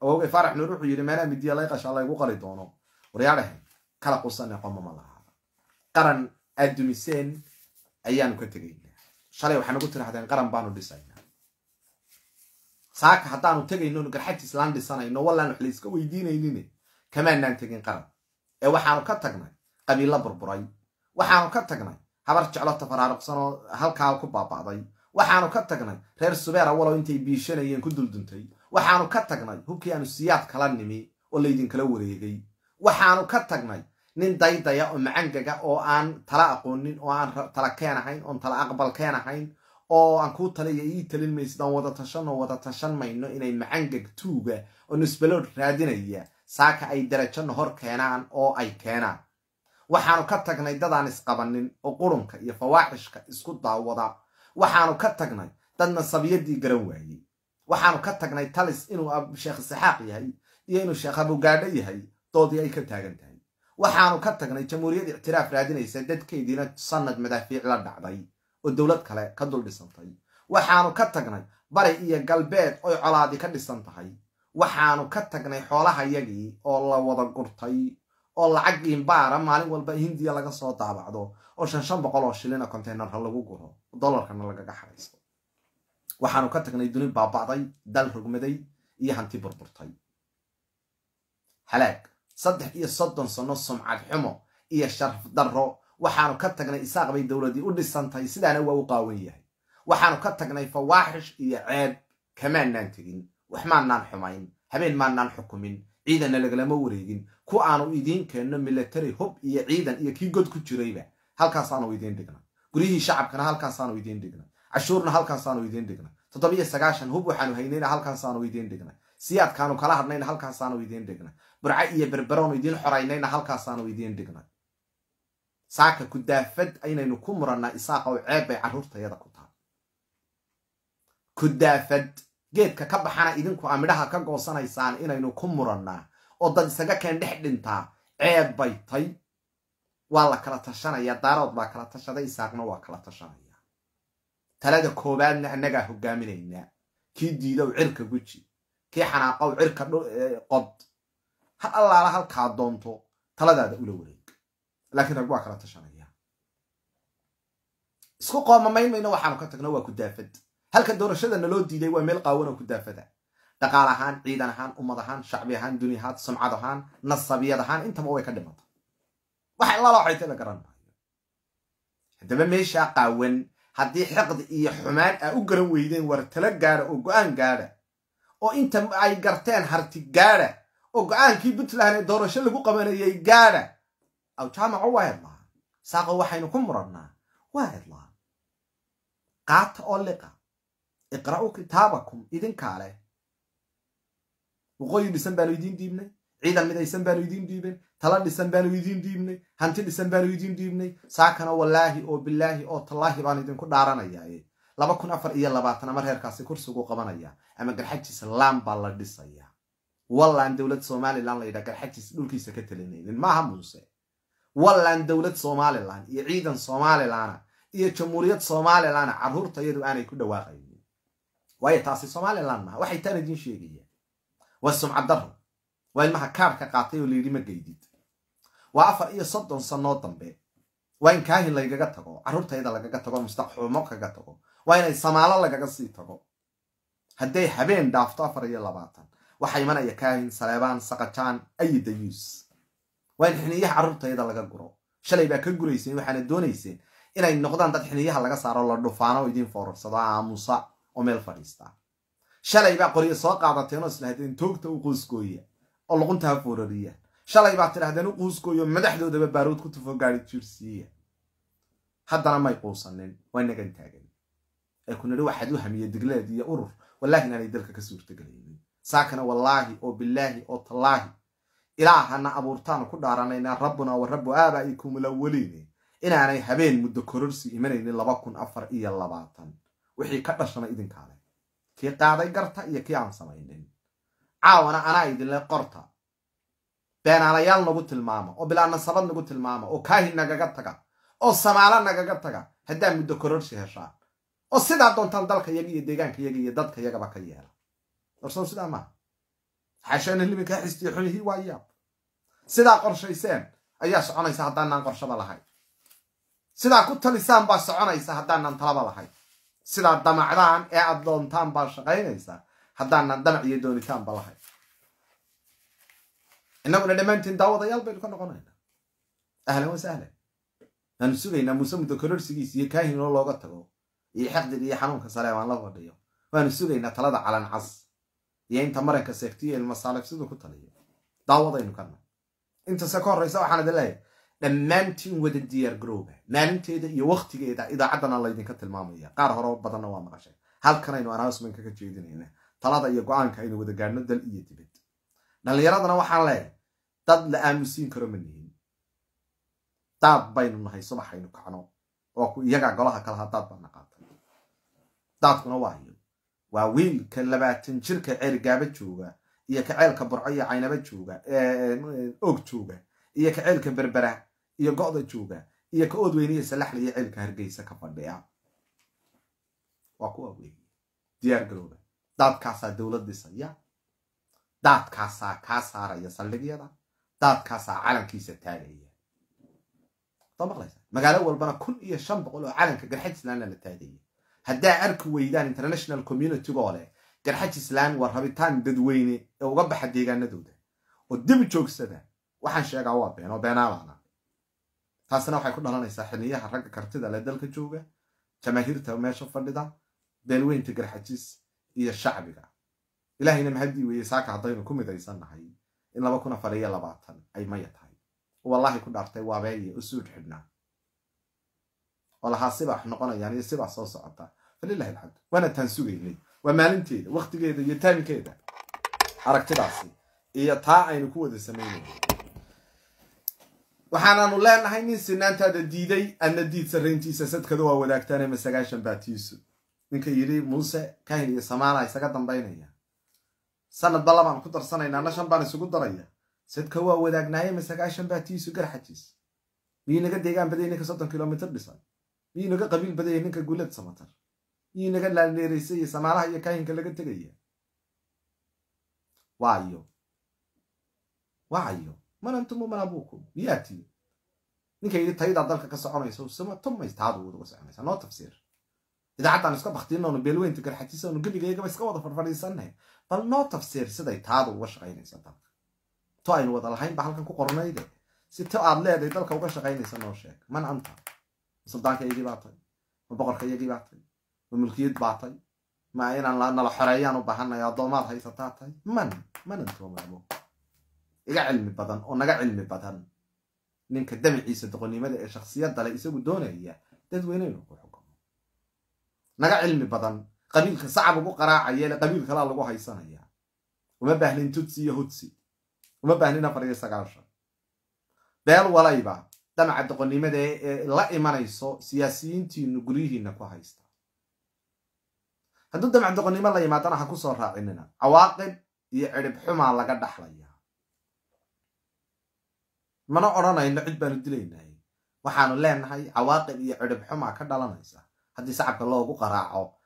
oogay faarax nuur wuxuu yidhi meelaa midiya layqasha laygu qali doono waryaadhahay kala qusane qomama lahaada qaran aad ayaanu ka tegaynaa shalay waxaa nagu tirahdeen qaran baanu dhisaynaa saaka haddaanu tegayno garxadtiislaan dhisanayno wallaan wax layska weydiinaynin kamaanaan tegin qaran ee waxaanu ka tagnay qabiilla burburay waxaanu ka tagnay habar jeclota faraaruqsan oo halkaa ku baaba'day waxaanu ka tagnay reer subeer awalow intay biishanayeen ku dulduntay waxaanu ka tagnay hubkii aanu siyaad kala nimi oo laydinkala wareegay waxaanu ka tagnay nin daydaya oo macangaga oo aan tala aqoonin oo aan tala keen ahayn oon tala aqbal keen ahayn oo aan kuu taliya ii talin maysid aan wada tashanoo wada tashan mayno inay macangag tuuga oo nisbalood raadinaya saaka ay darajano hor keenaan oo ay keenaan waxaanu ka tagnay dadaan isqabannin oo qurunka iyo fawaaxishka isku daawada waxaanu ka tagnay dad nasabiyaddii garan waayey waxaanu ka tagnay talis inuu sheekh isaxaaq yahay iyo inuu sheekh abugaadho yahay doodii ay ka taagan tahay waxaanu ka tagnay jamhuuriyad ictiraaf raadinaysa dadkeediina sannad madaafiic la dhacday oo dowlad kale ka dul dhisantay waxaanu ka tagnay bari iyo galbeed oy colaadi ka dhisan tahay waxaanu ka tagnay xoolahayagii oo la wada gurtay oo lacag imbaara maalin walba hindiya laga soo daabacdo oo shan shan boqol oo shilina container ha lagu guro dollarkana lagaga xadaysto waxaanu ka tagnay duni baabacday dal rugmaday iyo hanti burburtay halaag saddex iyo soddon sano sumcad xumo iyo sharaf darro waxaanu ka tagnay isaaq bay dowladdii u dhisantahay sidaana waa u qaawan yahay waxaanu ka tagnay fawaaxish iyo ceeb kamaanaan tegin wax maanaan xumayn habeen maanaan xukumin ciidana lagalama wareegin ku aanu idiin keenno milatary hub iyo ciidan iyo kii god ku jirayba halkaasaanu idiin dhignay guryihii shacabkana halkaasaanu idiin dhignay cashuurna halkaasaanu idiin dhigna toddobiyo sagaashan hub waxaanu haynayna halkaasaanu idiin dhignay siyaadkaanu kala hadhnayna halkaasaanu idiin dhignay burca iyo berberoonu idiin xoraynayna halkaasaanu idiin dhignay saaka kudaafad aynaynu ku murannaa isaaqow ceeb bay carruurtayada ku taal kudaafad geedka ka baxana idinku a midhaha ka goosanaysaan inaynu ku murannaa oo dad isaga keen dhex dhintaa ceeb bay tay waa la kala tashanaya daarood baa kala tashaday isaaqna waa kala tashanaya talada koowaadna annagaa hogaaminaynaa kii diidow cirka guji kii xanaaqow cirka e, qod ha allaala halkaa doonto taladaada ula wareeg laakiin rag waa kala tashanaya isku qoomamayn mayno waxaanu ka tagno waa ku daafad halka doorashada loo diiday waa meel qaawan oo ku daafada dhaqaal ahaan ciidan ahaan ummad ahaan shacbi ahaan duni ahaan sumcad ahaan nasabiyad ahaan intaba way ka dhimato waxay laloocaytay la garan maayo haddaba meeshaa qaawan haddii xiqdi iyo xumaan aa u garan weydeen war talo gaada oo go'aan gaada oo inta ay garteen harti gaara oo go'aankii puntland ee doorasho lagu qabanayay gaada awjaamaco waa hedlaan saaqo waxaynu ku murannaa waa hedlaan qaata oo liqa iqra'uu kitaabakum idinkaa leh waqooyi dhisan baanu idiin dhiibnay ciidan midaysan baanu idiin dhiibin tala dhisan baanu idiin dhiibnay hanti dhisan baanu idiin dhiibnay saakana wallaahi oo bilaahi oo tallaahi baan idinku dhaaranayaaye laba kun afar iyo labaatan ama reerkaasi kursigu qabanaya ama garxajiisa laan baa la dhisayaa wallan dowlad somalilan layidhaha garxajiisa dhulkiisa ka talinaynin maaha muuse wallan dowlad somalilan iyo ciidan somalilana iyo jamhuuriyad somalilana carruurta iyadu aanay ku dhawaaqayn waayo taasi somaliland maha waxay taan idin sheegayaan waa sumcadaro waa ilmaha kaarka qaatay oo layidhi ma geydid waa afar iyo soddon sannoo dambe waa in kaahin lagaga tago carruurtayda lagaga tago mustaxuumo kaga tago waa inay samaalo lagaga sii tago hadday habeen dhaafto afar iyo labaatan waxaa imanaya kaahin saleebaan saqajaan ayidayuus waa in xiniyaha carruurtayda laga guro shalay baa ka gurayseen waxaana doonayseen inay noqdaan dad xiniyaha laga saaro la dhufaano idiin foorarsado aamusa oo meel fadhiistaa shalay baa qoryo soo qaadateeno islahdeen toogta u quusgooya oo luquntaa ha foorariya shalay baa tidhahdeen u quusgooyo madaxdoodaba baaruud ku tufo gaari jiirsiiya haddana may quusanin waa nagan taagan ee ku nidhi waxaad u hamiye digleed iyo urur wallaahi inaanay dalka ka suurtagelaynin saakana wallaahi oo bilaahi oo tallaahi ilaahana abuurtaanu ku dhaaranayna rabbunaa wa rabbu aabaa'ikumul awwaliine inaanay habeen muddo kororsi imanaynin laba kun afar iyo labaatan wixii ka dhashana idinkaale kii qaaday garta iyo kii aan samaynin caawana anaa idinle qorta beenaalayaal nagu tilmaama oo bilaa nasabad nagu tilmaama oo kaahi nagaga taga oo samaala nagaga taga haddaa muddo kororsi heshaan oo sidaa doontaan dalka yaga iyo deegaanka yaga iyo dadka yagaba ka yeela warsow sidaa maaha xaashanilimika xistiyo xuyihii waa yaab sidaa qorshayseen ayaa soconaysa haddaanaan qorshaba lahayn sidaa ku talisaan baa soconaysa haddaanaan talaba lahayn sidaa damacdaan ee aad doontaan baa shaqaynaysaa haddaana damac iyo doonitaanba lahay inaguna dhammaantiin daawadayaal baynu ka noqonayna ahlan wasahlan waanu sugaynaa muuse muddo kororsigiisa iyo kaahinoo looga tago iyo xaqdiga iyo xanuunka saleebaan la fadhiyo waanu sugaynaa talada calan cas iyo inta maranka seegtiyo ilmasaalib siduu ku taliyo daawadaynu kana intase ka horraysa waxaan idin leeyahay dhammaantiin wada diyaar garooba maalinteeda iyo waktigeeda idaacaddana laydinka tilmaamaya qaar horo badanna waa maqashay halkanaynu announcement kaga jeedinayna talada iyo go-aanka aynu wada gaadhno dal iyo dibad dhallinyaradana waxaan leehay dad la aamusiin karo ma nihin daad baynu nahay subaxaynu kacno oo iyagaa golaha kalaha daad baana qaatay daadkuna waayo waa wiilka labaatan jirka ceergaaba jooga iyo kaceelka burco iyo caynaba jooga oog jooga iyo kaceelka berbera iyo go'da jooga iyo ka oodweynaya salaxla iyo cilka hargeysa ka fadhiya waa kuwa wey diyaargarooba daadkaasaa dowlad dhisaya daadkaasaa kaa saaraya saldhigyada daadkaasaa calankiisa taagaya soo maqlaysa magaalo walbana kun iyo shan boqol oo calanka garxaj islaanna la taagaya haddaa arki weydaan international communitygoo leh garxaj islaan waa rabitaan dadweyne ee uga baxa deegaanadooda oo dib joogsada waxaan sheegaa waa been oo taasina waxay ku dhalanaysaa xiniyaha ragga kartida leh dalka jooga jamaahiirta meesha fadhida beelweynta garxajis iyo shacbiga ilahayna mahadii weeye saaka haddaynu ku midaysannahay in laba kun afar iyo labaatan ay maya tahay wallahi ku dhaartay waabeeye u suud xidhnaa oo lahaa sibaax noqonayaan iyo sibaax soo socota falilahi alxamd waana taan sugaynay waa maalinteeda waktigeeda iyo taaminkeeda aragtidaasi iyo taa aynu ku wada samaynayno waxaanaanu leenahay nin sinaantaada diiday adna diid sarrayntiisa sadkada waa wadaagtaan ma sagaashan baatiisu ninka yidhi muuse kahin iyo samaana isaga dambaynaya sanad balabaan ku darsanaynaa nashan baan isugu daraya sadka waa wadaagnaaye ma sagaashan baatiisu garxajiis miyuu naga deegaan badaya ninka soddon kilomiter dhisan miyuu naga qabiil badaya ninka guulad samatar miyuu naga laalneeraysay iyo samaanaha iyo kahinka laga tegaya waayo waayo man antum waman abuukum yaatii ninka yidhi taydaa dalka ka soconaysa sama tumay taadu wada soconaysa noo tafsiir idaacaddan iska baktiinonu beelweynta garxatiisanu gebigaygaba iska wada farfadhiisannahay bal noo tafsiir siday taada uga shaqaynaysa dalka to aynu wada lahayn halkan ku qornayde si to aad leeday dalka uga shaqaynaysa noo sheeg man anta ma suldaankaygii baa tay ma boqorka boqorkaygii baa tay ma mulkiyad baa tay ma inaan nala xoreeyaan u baahanay addoomaad haysataa tay man man antu waman iga cilmi badan oo naga cilmi badan ninka damaciisa doqonimada ee shaksiyadale isagu doonaya dadweyneynu ku xukumo naga cilmi badan qabiilka sacab ugu qaraacayeele qabiil kalaa lagu haysanaya uma baahnin tutsi iyo hudsi uma baahnin afar iyo sagaashan beel walayba damaca doqonnimada ee la imanayso siyaasiyiintiinu guryihiina ku haysta hadduu damac doqonimo la yimaadana ha ku soo raacinina cawaaqib iyo cidhib xumaa laga dhaxlaya mana odhanayno cid baanu dilaynahay waxaanu leenahay cawaaqib iyo cidhib xumaa ka dhalanaysa haddii sacabka loogu qaraaco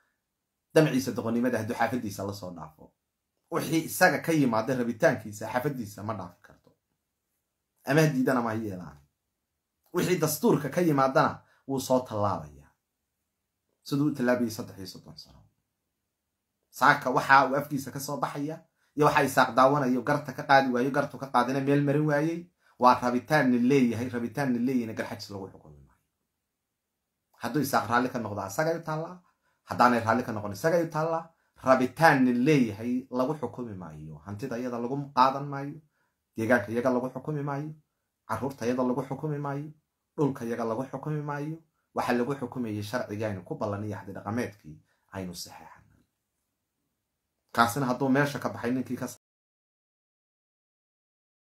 damciisa doqonimada hadduu xaafadiisa lasoo dhaafo wixii isaga ka yimaada rabitaankiisa xaafadiisa ma dhaafi karto ama hadiidana ma yeelaan wixii dastuurka ka yimaadana wuu soo tallaabaya siduu u tallaabayay saddexiyo soddon sano saaka waxa uu afkiisa ka soo baxaya iyo waxa isaaq daawanayo garta ka qaadi waayo gartu ka qaadina meel marin waayey waa rabitaanna leeyahay rabitaanna leeyahayna garxajis lagu xukumi maayo hadduu isaaq raalli ka noqdo asaga u taallaa haddaanay raalli ka noqon isagay u taallaa rabitaanna leeyahay lagu xukumi maayo hantida iyada lagu qaadan maayo deegaanka iyaga lagu xukumi maayo caruurta iyada lagu xukumi maayo dhulka iyaga lagu xukumi maayo waxaa lagu xukumayay sharciga aynu ku ballanaya hadidhaqameedkii aynu saxeexanay kaasina hadduu meesha ka baxay ninkii ka